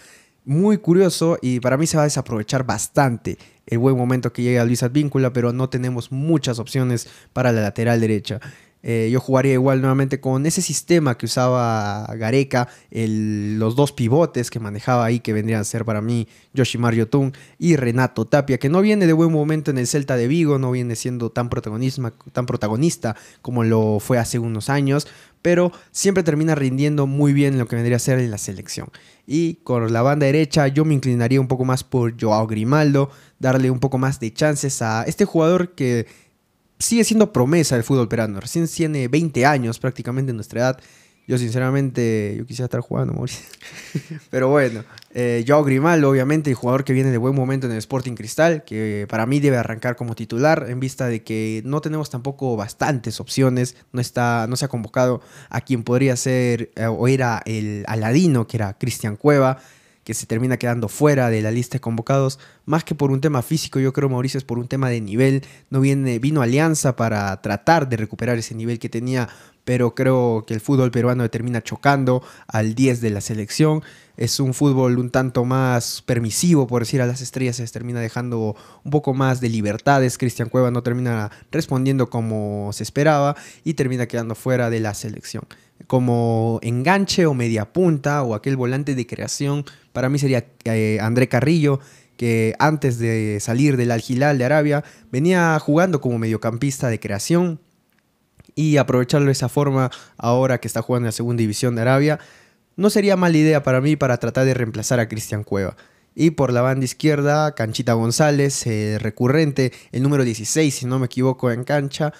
Muy curioso y para mí se va a desaprovechar bastante el buen momento que llega Luis Advíncula, pero no tenemos muchas opciones para la lateral derecha. Eh, yo jugaría igual nuevamente con ese sistema que usaba Gareca, los dos pivotes que manejaba ahí, que vendrían a ser para mí Yoshimar Yotun y Renato Tapia, que no viene de buen momento en el Celta de Vigo, no viene siendo tan, protagonista como lo fue hace unos años, pero siempre termina rindiendo muy bien lo que vendría a ser en la selección. Y con la banda derecha yo me inclinaría un poco más por Joao Grimaldo, darle un poco más de chances a este jugador que sigue siendo promesa el fútbol peruano. Recién tiene 20 años prácticamente en nuestra edad. Yo sinceramente, yo quisiera estar jugando, Mauricio. Pero bueno, eh, Joao Grimal, obviamente, el jugador que viene de buen momento en el Sporting Cristal, que para mí debe arrancar como titular en vista de que no tenemos tampoco bastantes opciones. No, está, no se ha convocado a quien podría ser eh, o era el Aladino, que era Cristian Cueva que se termina quedando fuera de la lista de convocados, más que por un tema físico, yo creo Mauricio es por un tema de nivel, no viene, vino Alianza para tratar de recuperar ese nivel que tenía pero creo que el fútbol peruano termina chocando al 10 de la selección. Es un fútbol un tanto más permisivo, por decir, a las estrellas termina dejando un poco más de libertades. Cristian Cueva no termina respondiendo como se esperaba y termina quedando fuera de la selección. Como enganche o media punta o aquel volante de creación, para mí sería eh, André Carrillo, que antes de salir del Al de Arabia venía jugando como mediocampista de creación y aprovecharlo de esa forma ahora que está jugando en la segunda división de Arabia, no sería mala idea para mí para tratar de reemplazar a Cristian Cueva. Y por la banda izquierda, Canchita González, eh, recurrente, el número 16, si no me equivoco, en cancha.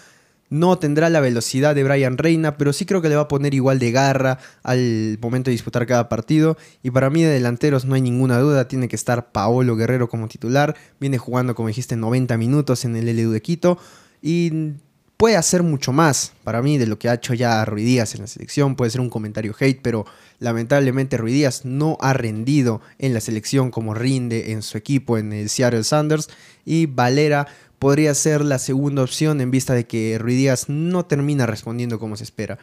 No tendrá la velocidad de Brian Reina, pero sí creo que le va a poner igual de garra al momento de disputar cada partido. Y para mí de delanteros no hay ninguna duda, tiene que estar Paolo Guerrero como titular. Viene jugando, como dijiste, 90 minutos en el LDU de Quito. Y puede hacer mucho más para mí de lo que ha hecho ya Rui Díaz en la selección. Puede ser un comentario hate, pero lamentablemente Rui Díaz no ha rendido en la selección como rinde en su equipo en el Seattle Sanders. Y Valera podría ser la segunda opción en vista de que Rui Díaz no termina respondiendo como se espera.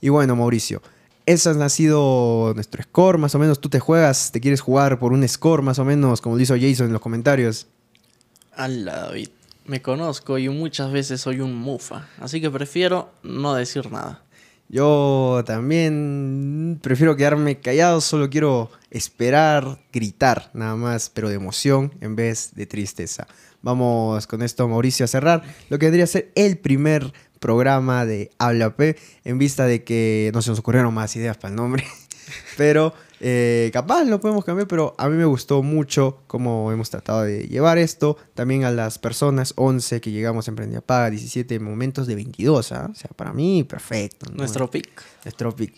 Y bueno, Mauricio. Ese ha sido nuestro score, más o menos. Tú te juegas, te quieres jugar por un score, más o menos, como lo hizo Jason en los comentarios. Al David. Me conozco y muchas veces soy un mufa, así que prefiero no decir nada. Yo también prefiero quedarme callado, solo quiero esperar, gritar nada más, pero de emoción en vez de tristeza. Vamos con esto, Mauricio, a cerrar lo que vendría a ser el primer programa de Habla P, en vista de que no se nos ocurrieron más ideas para el nombre, pero eh, capaz lo podemos cambiar, pero a mí me gustó mucho cómo hemos tratado de llevar esto. También a las personas 11 que llegamos a Emprendía Paga, 17 momentos de 22. ¿ah? O sea, para mí, perfecto. Nuestro pick. Nuestro pick.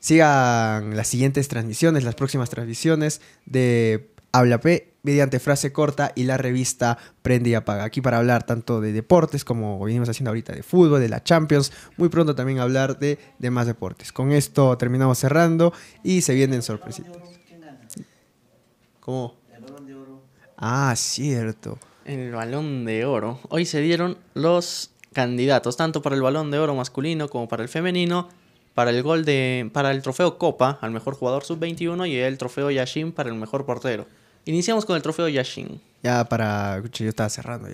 Sigan las siguientes transmisiones, las próximas transmisiones de Habla P mediante frase corta y la revista Prende y Apaga. Aquí para hablar tanto de deportes como venimos haciendo ahorita de fútbol, de la Champions, muy pronto también hablar de demás deportes. Con esto terminamos cerrando y se vienen sorpresitas. ¿Cómo? El Balón de Oro Ah, cierto. El balón de oro. Hoy se dieron los candidatos, tanto para el balón de oro masculino como para el femenino, para el gol de. para el trofeo Copa al mejor jugador sub-21 y el trofeo Yashin para el mejor portero. Iniciamos con el trofeo Yashin. Ya para. Escucha, yo estaba cerrando.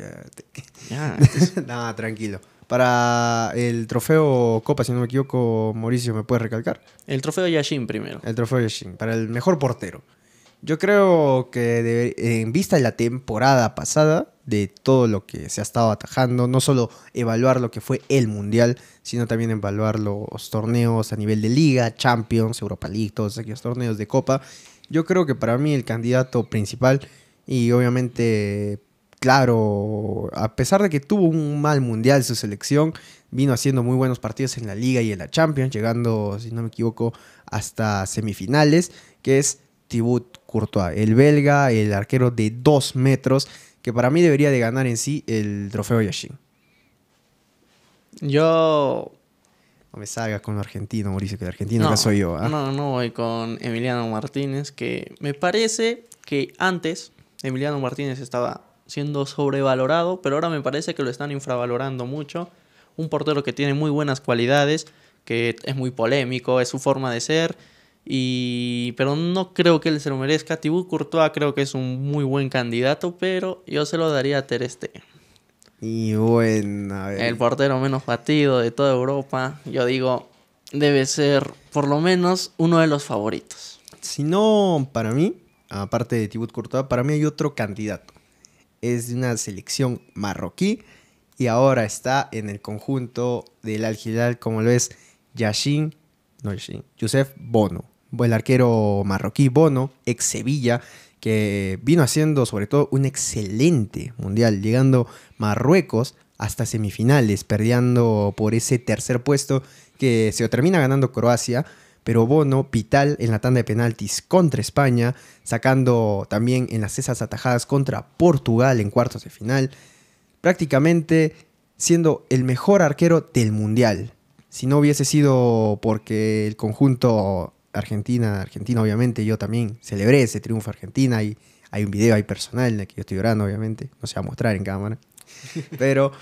Ya. ya tranquilo. Para el trofeo Copa, si no me equivoco, Mauricio, ¿me puedes recalcar? El trofeo Yashin primero. El trofeo Yashin, para el mejor portero. Yo creo que en vista de la temporada pasada, de todo lo que se ha estado atajando, no solo evaluar lo que fue el Mundial, sino también evaluar los torneos a nivel de liga, Champions, Europa League, todos aquellos torneos de Copa. Yo creo que para mí el candidato principal y obviamente claro, a pesar de que tuvo un mal mundial su selección, vino haciendo muy buenos partidos en la liga y en la Champions, llegando, si no me equivoco, hasta semifinales, que es tibut Courtois, el belga, el arquero de 2 metros, que para mí debería de ganar en sí el trofeo Yashin. Yo. No me salgas con lo argentino, Mauricio, que el argentino no, soy yo. ¿no? ¿ah? No, no voy con Emiliano Martínez, que me parece que antes Emiliano Martínez estaba siendo sobrevalorado, pero ahora me parece que lo están infravalorando mucho. Un portero que tiene muy buenas cualidades, que es muy polémico, es su forma de ser y, pero no creo que él se lo merezca. Thibaut Courtois creo que es un muy buen candidato, pero yo se lo daría a Ter Y bueno, El portero menos batido de toda Europa, yo digo, debe ser por lo menos uno de los favoritos. Si no, para mí, aparte de Tibut Courtois, para mí hay otro candidato. Es de una selección marroquí y ahora está en el conjunto del Al como lo es Yashin, no Yashin, Youssef Bono el arquero marroquí Bono, ex Sevilla, que vino haciendo sobre todo un excelente mundial, llegando Marruecos hasta semifinales, perdiendo por ese tercer puesto que se termina ganando Croacia, pero Bono, vital en la tanda de penaltis contra España, sacando también en las esas atajadas contra Portugal en cuartos de final, prácticamente siendo el mejor arquero del mundial. Si no hubiese sido porque el conjunto Argentina, Argentina obviamente, yo también celebré ese triunfo Argentina y hay un video ahí personal en el que yo estoy llorando, obviamente, no se va a mostrar en cámara, pero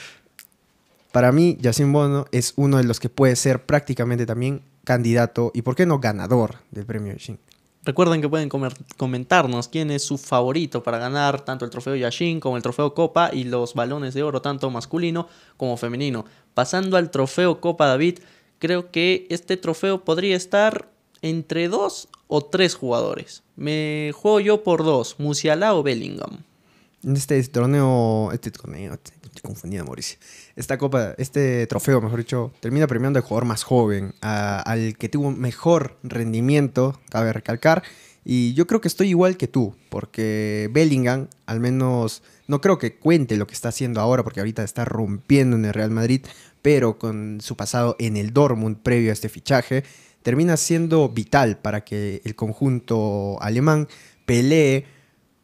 para mí Yacine Bono es uno de los que puede ser prácticamente también candidato y, ¿por qué no, ganador del premio Yashin? Recuerden que pueden comentarnos quién es su favorito para ganar tanto el trofeo Yashin como el trofeo Copa y los balones de oro, tanto masculino como femenino. Pasando al trofeo Copa David, creo que este trofeo podría estar entre dos o tres jugadores. Me juego yo por dos, Musiala o Bellingham. Este torneo, este torneo, este, estoy confundida, Mauricio. Esta copa, este trofeo, mejor dicho, termina premiando al jugador más joven, al que tuvo mejor rendimiento, cabe recalcar. Y yo creo que estoy igual que tú, porque Bellingham, al menos, no creo que cuente lo que está haciendo ahora, porque ahorita está rompiendo en el Real Madrid, pero con su pasado en el Dortmund previo a este fichaje, termina siendo vital para que el conjunto alemán pelee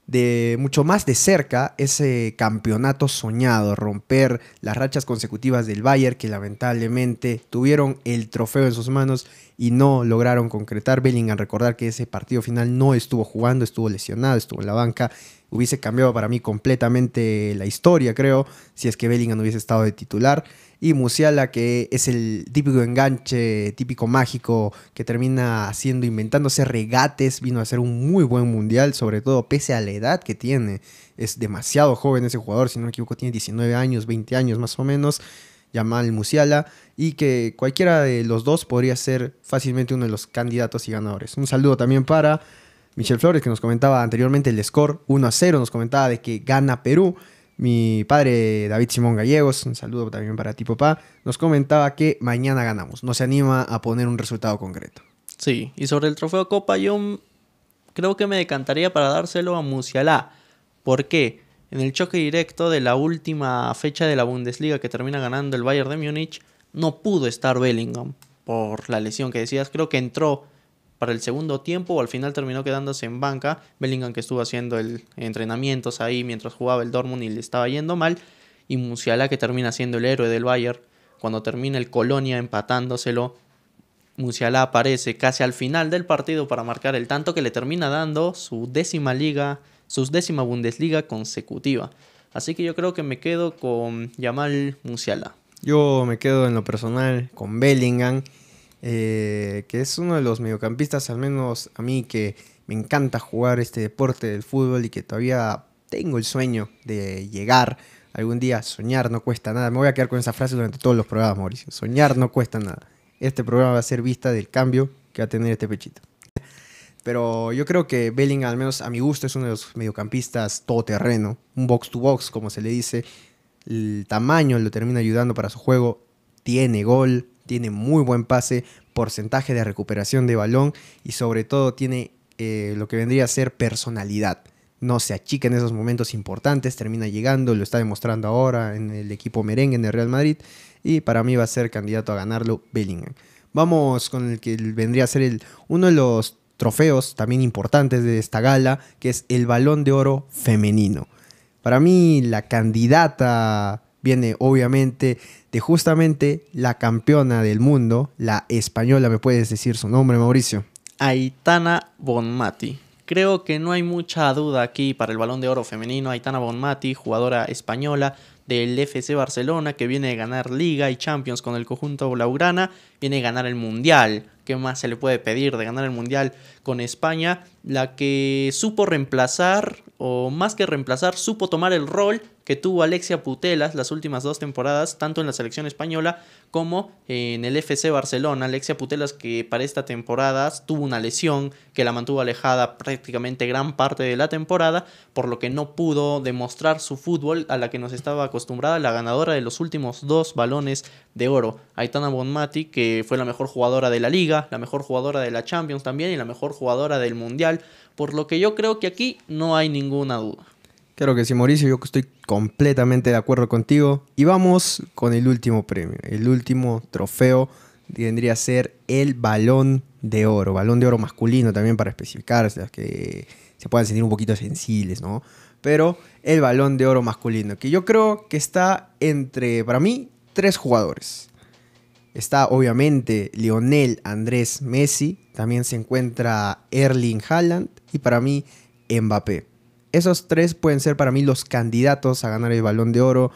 de mucho más de cerca ese campeonato soñado, romper las rachas consecutivas del Bayern que lamentablemente tuvieron el trofeo en sus manos y no lograron concretar. Bellingham recordar que ese partido final no estuvo jugando, estuvo lesionado, estuvo en la banca hubiese cambiado para mí completamente la historia, creo, si es que Bellingham hubiese estado de titular. Y Musiala, que es el típico enganche, típico mágico, que termina haciendo, inventándose regates, vino a ser un muy buen mundial, sobre todo pese a la edad que tiene. Es demasiado joven ese jugador, si no me equivoco, tiene 19 años, 20 años más o menos. Yamal Musiala, y que cualquiera de los dos podría ser fácilmente uno de los candidatos y ganadores. Un saludo también para Michelle Flores, que nos comentaba anteriormente el score 1 a 0, nos comentaba de que gana Perú. Mi padre David Simón Gallegos, un saludo también para ti, papá, nos comentaba que mañana ganamos. No se anima a poner un resultado concreto. Sí, y sobre el trofeo Copa, yo creo que me decantaría para dárselo a Musiala. porque En el choque directo de la última fecha de la Bundesliga que termina ganando el Bayern de Múnich, no pudo estar Bellingham por la lesión que decías. Creo que entró para el segundo tiempo o al final terminó quedándose en banca. Bellingham que estuvo haciendo entrenamientos ahí mientras jugaba el Dortmund y le estaba yendo mal. Y Musiala que termina siendo el héroe del Bayern. Cuando termina el Colonia empatándoselo, Musiala aparece casi al final del partido para marcar el tanto que le termina dando su décima liga, su décima Bundesliga consecutiva. Así que yo creo que me quedo con Yamal Musiala. Yo me quedo en lo personal con Bellingham. Eh, que es uno de los mediocampistas, al menos a mí, que me encanta jugar este deporte del fútbol y que todavía tengo el sueño de llegar algún día. Soñar no cuesta nada. Me voy a quedar con esa frase durante todos los programas, Mauricio. Soñar no cuesta nada. Este programa va a ser vista del cambio que va a tener este pechito. Pero yo creo que Belling, al menos a mi gusto, es uno de los mediocampistas todoterreno, un box to box, como se le dice. El tamaño lo termina ayudando para su juego. Tiene gol, tiene muy buen pase, porcentaje de recuperación de balón y sobre todo tiene eh, lo que vendría a ser personalidad. No se achica en esos momentos importantes, termina llegando, lo está demostrando ahora en el equipo merengue, en el Real Madrid, y para mí va a ser candidato a ganarlo Bellingham. Vamos con el que vendría a ser uno de los trofeos también importantes de esta gala, que es el balón de oro femenino. Para mí la candidata viene obviamente de justamente la campeona del mundo, la española, ¿me puedes decir su nombre, Mauricio? Aitana Bonmati. Creo que no hay mucha duda aquí para el balón de oro femenino. Aitana Bonmati, jugadora española del FC Barcelona, que viene a ganar Liga y Champions con el conjunto Blaugrana, viene a ganar el Mundial. ¿Qué más se le puede pedir de ganar el Mundial con España? La que supo reemplazar, o más que reemplazar, supo tomar el rol que tuvo Alexia Putelas las últimas dos temporadas, tanto en la selección española como en el FC Barcelona. Alexia Putelas que para esta temporada tuvo una lesión que la mantuvo alejada prácticamente gran parte de la temporada, por lo que no pudo demostrar su fútbol a la que nos estaba acostumbrada la ganadora de los últimos dos balones de oro. Aitana Bonmati, que fue la mejor jugadora de la liga, la mejor jugadora de la Champions también y la mejor jugadora del Mundial, por lo que yo creo que aquí no hay ninguna duda. Claro que sí, Mauricio, yo estoy completamente de acuerdo contigo. Y vamos con el último premio, el último trofeo que a ser el balón de oro, balón de oro masculino también para especificarse, que se puedan sentir un poquito sensibles, ¿no? Pero el balón de oro masculino, que yo creo que está entre, para mí, tres jugadores. Está obviamente Lionel Andrés Messi, también se encuentra Erling Haaland y para mí Mbappé. Esos tres pueden ser para mí los candidatos a ganar el balón de oro.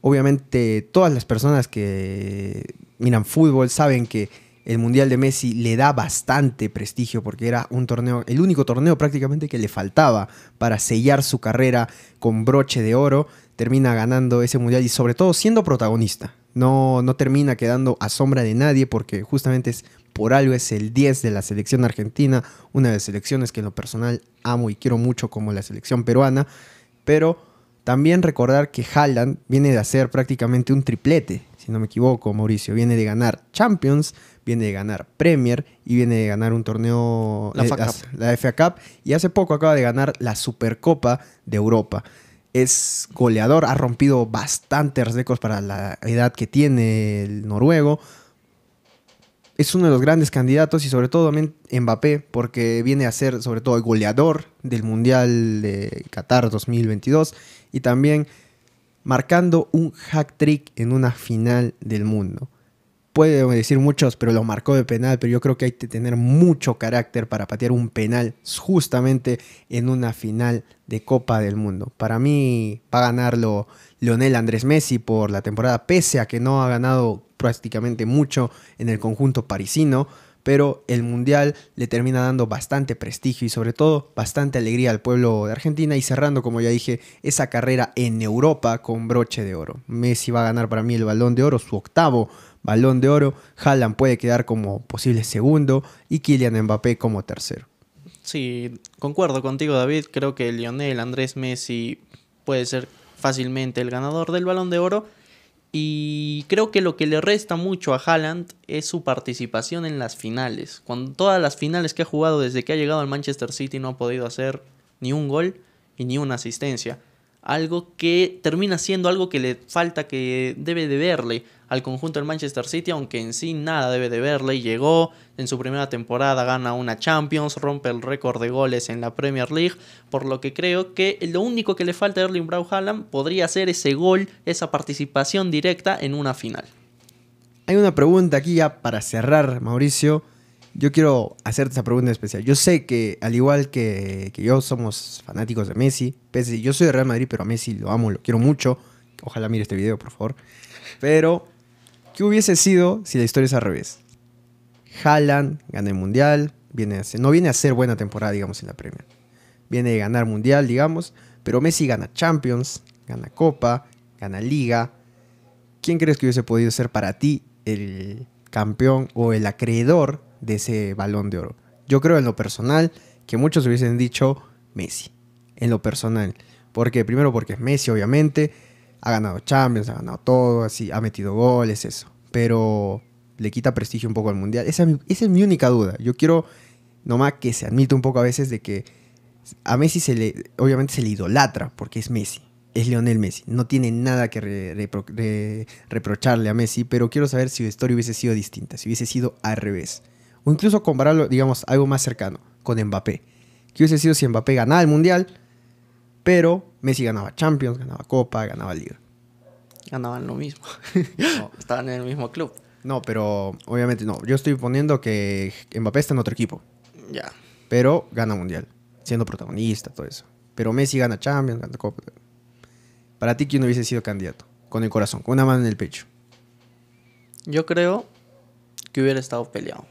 Obviamente todas las personas que miran fútbol saben que el Mundial de Messi le da bastante prestigio porque era un torneo, el único torneo prácticamente que le faltaba para sellar su carrera con broche de oro, termina ganando ese Mundial y sobre todo siendo protagonista no, termina quedando a sombra de nadie porque justamente es por algo es el 10 de la selección argentina, una de las selecciones que en lo personal amo y quiero mucho como la selección peruana, pero también recordar que Haaland viene de hacer prácticamente un triplete, si no me equivoco, Mauricio, viene de ganar Champions, viene de ganar Premier y viene de ganar un torneo la eh, la FA Cup y hace poco acaba de ganar la Supercopa de Europa es goleador, ha rompido bastantes récords para la edad que tiene el noruego. Es uno de los grandes candidatos y sobre todo Mbappé, porque viene a ser sobre todo el goleador del Mundial de Qatar 2022 y también marcando un hack trick en una final del mundo puede decir muchos, pero lo marcó de penal, pero yo creo que hay que tener mucho carácter para patear un penal justamente en una final de Copa del Mundo. Para mí va a ganarlo Leonel Andrés Messi por la temporada, pese a que no ha ganado prácticamente mucho en el conjunto parisino, pero el Mundial le termina dando bastante prestigio y sobre todo bastante alegría al pueblo de Argentina y cerrando, como ya dije, esa carrera en Europa con broche de oro. Messi va a ganar para mí el balón de oro, su octavo Balón de Oro, Haaland puede quedar como posible segundo y Kylian Mbappé como tercero. Sí, concuerdo contigo David, creo que Lionel Andrés Messi puede ser fácilmente el ganador del Balón de Oro y creo que lo que le resta mucho a Haaland es su participación en las finales. Con todas las finales que ha jugado desde que ha llegado al Manchester City no ha podido hacer ni un gol y ni una asistencia algo que termina siendo algo que le falta, que debe de verle al conjunto del Manchester City, aunque en sí nada debe de verle. Llegó en su primera temporada, gana una Champions, rompe el récord de goles en la Premier League, por lo que creo que lo único que le falta a Erling Brown Hallam podría ser ese gol, esa participación directa en una final. Hay una pregunta aquí ya para cerrar, Mauricio yo quiero hacerte esa pregunta especial. Yo sé que, al igual que, yo, somos fanáticos de Messi. Pese, yo soy de Real Madrid, pero a Messi lo amo, lo quiero mucho. Ojalá mire este video, por favor. Pero, ¿qué hubiese sido si la historia es al revés? Jalan gana el Mundial, viene no viene a ser buena temporada, digamos, en la Premier. Viene de ganar Mundial, digamos, pero Messi gana Champions, gana Copa, gana Liga. ¿Quién crees que hubiese podido ser para ti el campeón o el acreedor de ese balón de oro. Yo creo en lo personal que muchos hubiesen dicho Messi, en lo personal. Porque primero porque es Messi, obviamente, ha ganado Champions, ha ganado todo, así, ha metido goles, eso. Pero le quita prestigio un poco al Mundial. Esa, es mi única duda. Yo quiero nomás que se admita un poco a veces de que a Messi se le, obviamente se le idolatra porque es Messi, es Lionel Messi. No tiene nada que reprocharle a Messi, pero quiero saber si su historia hubiese sido distinta, si hubiese sido al revés. O incluso compararlo, digamos, algo más cercano, con Mbappé. qué hubiese sido si Mbappé ganaba el Mundial, pero Messi ganaba Champions, ganaba Copa, ganaba Liga. Ganaban lo mismo. estaban en el mismo club. No, pero obviamente no. Yo estoy poniendo que Mbappé está en otro equipo. Ya. Pero gana Mundial, siendo protagonista, todo eso. Pero Messi gana Champions, gana Copa. Para ti, ¿quién hubiese sido candidato? Con el corazón, con una mano en el pecho. Yo creo que hubiera estado peleado.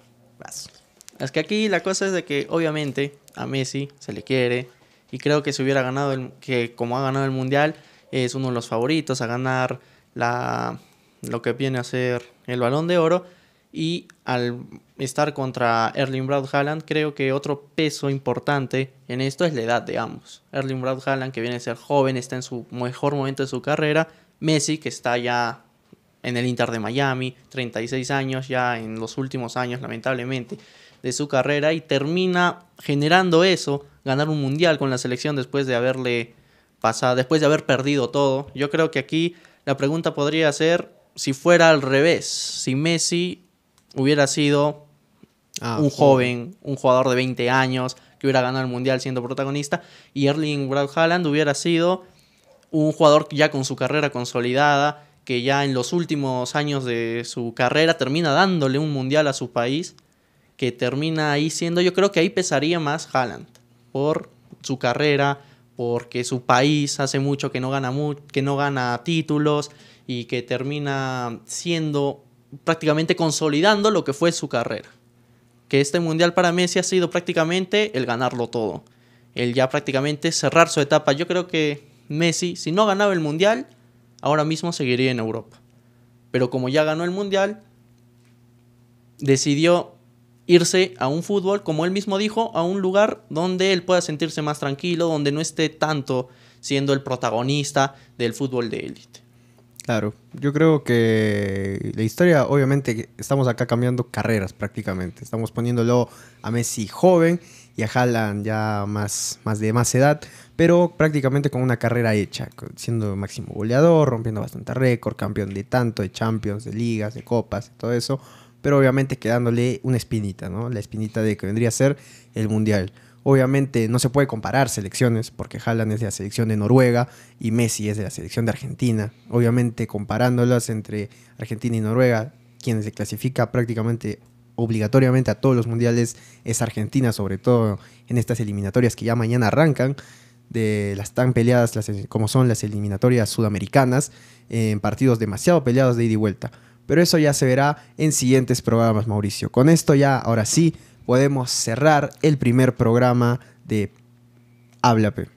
Es que aquí la cosa es de que obviamente a Messi se le quiere y creo que se hubiera ganado, el, que como ha ganado el Mundial, es uno de los favoritos a ganar la, lo que viene a ser el balón de oro. Y al estar contra Erling Braut Haaland, creo que otro peso importante en esto es la edad de ambos. Erling Braut Haaland, que viene a ser joven, está en su mejor momento de su carrera. Messi, que está ya en el Inter de Miami, 36 años ya en los últimos años lamentablemente de su carrera y termina generando eso, ganar un mundial con la selección después de haberle pasado, después de haber perdido todo. Yo creo que aquí la pregunta podría ser si fuera al revés, si Messi hubiera sido ah, un joven, un jugador de 20 años que hubiera ganado el mundial siendo protagonista y Erling Braut Haaland hubiera sido un jugador ya con su carrera consolidada que ya en los últimos años de su carrera termina dándole un mundial a su país, que termina ahí siendo, yo creo que ahí pesaría más Haaland por su carrera, porque su país hace mucho que no gana que no gana títulos y que termina siendo prácticamente consolidando lo que fue su carrera. Que este mundial para Messi ha sido prácticamente el ganarlo todo, el ya prácticamente cerrar su etapa. Yo creo que Messi si no ganaba el mundial ahora mismo seguiría en Europa. Pero como ya ganó el Mundial, decidió irse a un fútbol, como él mismo dijo, a un lugar donde él pueda sentirse más tranquilo, donde no esté tanto siendo el protagonista del fútbol de élite. Claro, yo creo que la historia, obviamente, estamos acá cambiando carreras prácticamente. Estamos poniéndolo a Messi joven y a Haaland ya más, más de más edad, pero prácticamente con una carrera hecha, siendo máximo goleador, rompiendo bastante récord, campeón de tanto, de Champions, de ligas, de copas, todo eso, pero obviamente quedándole una espinita, ¿no? La espinita de que vendría a ser el Mundial. Obviamente no se puede comparar selecciones porque Haaland es de la selección de Noruega y Messi es de la selección de Argentina. Obviamente comparándolas entre Argentina y Noruega, quienes se clasifica prácticamente obligatoriamente a todos los mundiales es Argentina, sobre todo en estas eliminatorias que ya mañana arrancan, de las tan peleadas como son las eliminatorias sudamericanas, en partidos demasiado peleados de ida y vuelta. Pero eso ya se verá en siguientes programas, Mauricio. Con esto ya, ahora sí, podemos cerrar el primer programa de Háblame.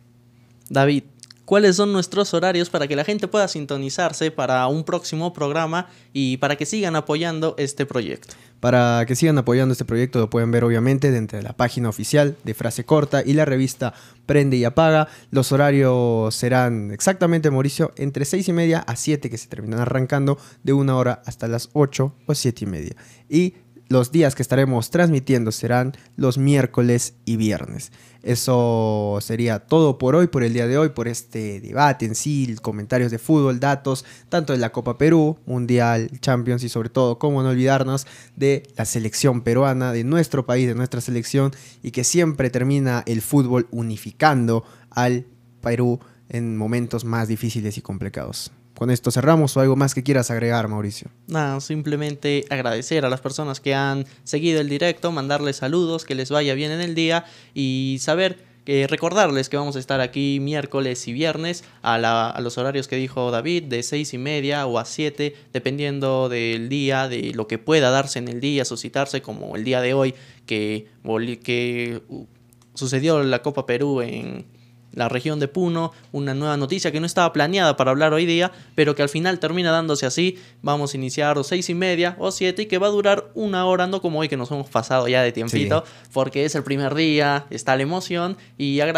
David, cuáles son nuestros horarios para que la gente pueda sintonizarse para un próximo programa y para que sigan apoyando este proyecto. Para que sigan apoyando este proyecto lo pueden ver obviamente dentro de la página oficial de Frase Corta y la revista Prende y Apaga. Los horarios serán exactamente, Mauricio, entre seis y media a 7 que se terminan arrancando de una hora hasta las 8 o siete y media. Y los días que estaremos transmitiendo serán los miércoles y viernes. Eso sería todo por hoy, por el día de hoy, por este debate en sí, comentarios de fútbol, datos, tanto de la Copa Perú, Mundial, Champions y sobre todo, cómo no olvidarnos de la selección peruana, de nuestro país, de nuestra selección y que siempre termina el fútbol unificando al Perú en momentos más difíciles y complicados con esto cerramos o algo más que quieras agregar, Mauricio. Nada, simplemente agradecer a las personas que han seguido el directo, mandarles saludos, que les vaya bien en el día y saber eh, recordarles que vamos a estar aquí miércoles y viernes a, los horarios que dijo David, de seis y media o a siete, dependiendo del día, de lo que pueda darse en el día, suscitarse, como el día de hoy que uh, sucedió la Copa Perú en, la región de Puno, una nueva noticia que no estaba planeada para hablar hoy día, pero que al final termina dándose así. Vamos a iniciar seis y media o siete y que va a durar una hora, no como hoy que nos hemos pasado ya de tiempito, porque es el primer día, está la emoción y agradezco.